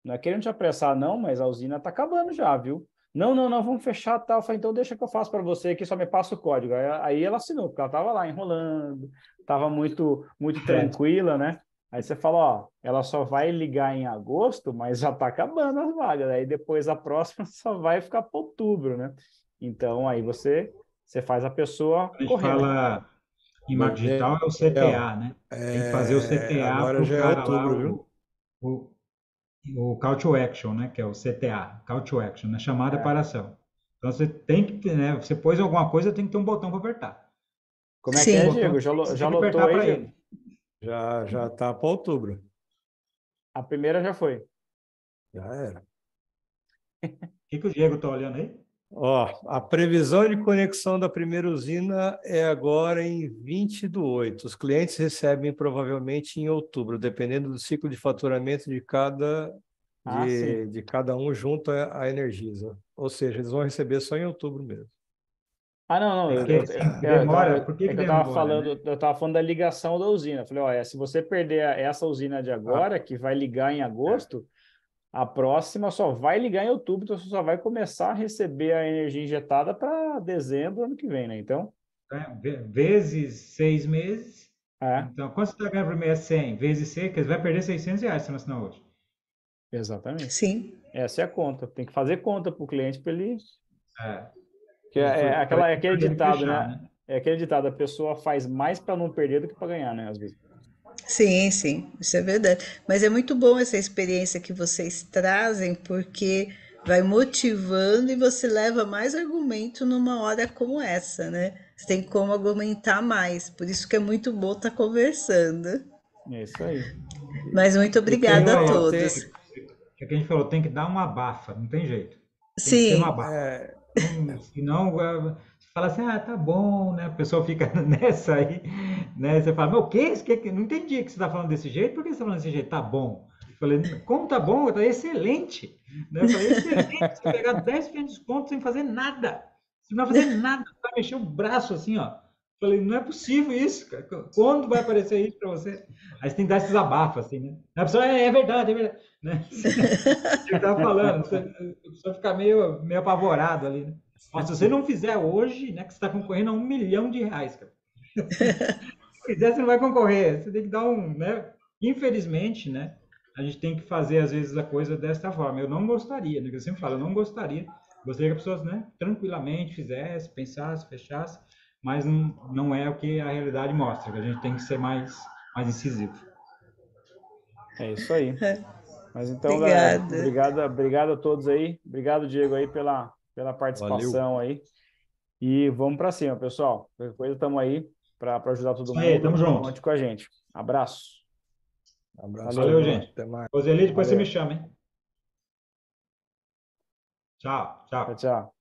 [SPEAKER 1] não é querendo te apressar não, mas a usina está acabando já, viu? Não, não, não, vamos fechar tal. falei, então deixa que eu faço para você aqui, só me passa o código. Aí, aí ela assinou, porque ela estava lá enrolando, estava muito, muito tranquila, né? Aí você fala, ó, ela só vai ligar em agosto, mas já tá acabando as vagas. Aí depois a próxima só vai ficar para outubro, né? Então aí você você faz a pessoa a correr. Né?
[SPEAKER 8] Fala em é, digital é o CTA, é, né? É, Tem que fazer o CTA é, para já é outubro, lá, viu? O, o, o Call to Action, né? Que é o CTA, Call to Action, né? Chamada é. para ação. Então você tem que né? Você pôs alguma coisa, tem que ter um botão para apertar.
[SPEAKER 5] Como é Sim. que é, Diego? Já, já lotou aí, ele. Já, já tá para outubro.
[SPEAKER 8] A primeira já foi. Já era. O que, que o Diego tá olhando aí?
[SPEAKER 5] Ó, a previsão de conexão da primeira usina é agora em 20 do 8. Os clientes recebem provavelmente em outubro, dependendo do ciclo de faturamento de cada, ah, de, de, cada um junto à Energisa. Ou seja, eles vão receber só em outubro mesmo.
[SPEAKER 1] Ah, não, não. É é assim, eu, eu, demora, por que, é que, que eu estava falando, né? eu tava falando da ligação da usina. Falei, olha, se você perder essa usina de ah. agora, ah. que vai ligar em agosto, a próxima só vai ligar em outubro, então você só vai começar a receber a energia injetada para dezembro ano que vem, né? Então.
[SPEAKER 8] É, vezes seis meses. É. Então, quanto você está ganhando por mês? 100. Vezes 6, que vai perder 600 reais se não assinar hoje.
[SPEAKER 1] Exatamente. Sim. Essa é a conta. Tem que fazer conta para o cliente para ele. É. Que é, é aquela, é aquele ditado, né? né?
[SPEAKER 3] É aquele ditado, a pessoa faz mais para não perder do que para ganhar, né? Às vezes. Sim, sim, isso é verdade. Mas é muito bom essa experiência que vocês trazem, porque vai motivando e você leva mais argumento numa hora como essa, né? Você tem como argumentar mais. Por isso que é muito bom estar tá conversando.
[SPEAKER 8] É isso aí. Mas muito obrigada a todos. é que a gente falou, tem que dar uma bafa, não tem jeito. Tem sim. Que ter uma É... Senão, você fala assim, ah, tá bom, né? A pessoa fica nessa aí, né? Você fala, mas o que? Não entendi que você está falando desse jeito, por que você está falando desse jeito? Tá bom. Eu falei, como tá bom? Tá excelente. Né? Eu falei, excelente, você pegar 10 de desconto sem fazer nada. Você não vai fazer nada, vai mexer o braço assim, ó. Eu falei, não é possível isso, cara. Quando vai aparecer isso para você? Aí você tem que dar esses abafos, assim, né? A pessoa, é, é verdade, é verdade. Né? Ele estava tá falando, precisa ficar meio, meio apavorado ali. Né? Mas se você não fizer hoje, né, que você está concorrendo a um milhão de reais, cara. se fizer, você não vai concorrer. Você tem que dar um, né? Infelizmente, né? A gente tem que fazer, às vezes, a coisa desta forma. Eu não gostaria, né? Eu sempre falo, eu não gostaria. Gostaria que as pessoas, né, tranquilamente fizesse, pensasse, fechasse, mas não, não é o que a realidade mostra. A gente tem que ser mais, mais incisivo. É isso aí.
[SPEAKER 1] Mas então, obrigada. Galera, obrigado, obrigado a todos aí. Obrigado, Diego, aí pela, pela participação Valeu. aí. E vamos para cima, pessoal. Qualquer coisa, estamos aí para ajudar todo mundo. Aí, tamo junto. Conte com a
[SPEAKER 4] gente. Abraço. Abraço.
[SPEAKER 8] Valeu, Valeu gente. Até mais. Roseli, depois Valeu. você me chama, hein?
[SPEAKER 4] Tchau, tchau. Tchau, tchau.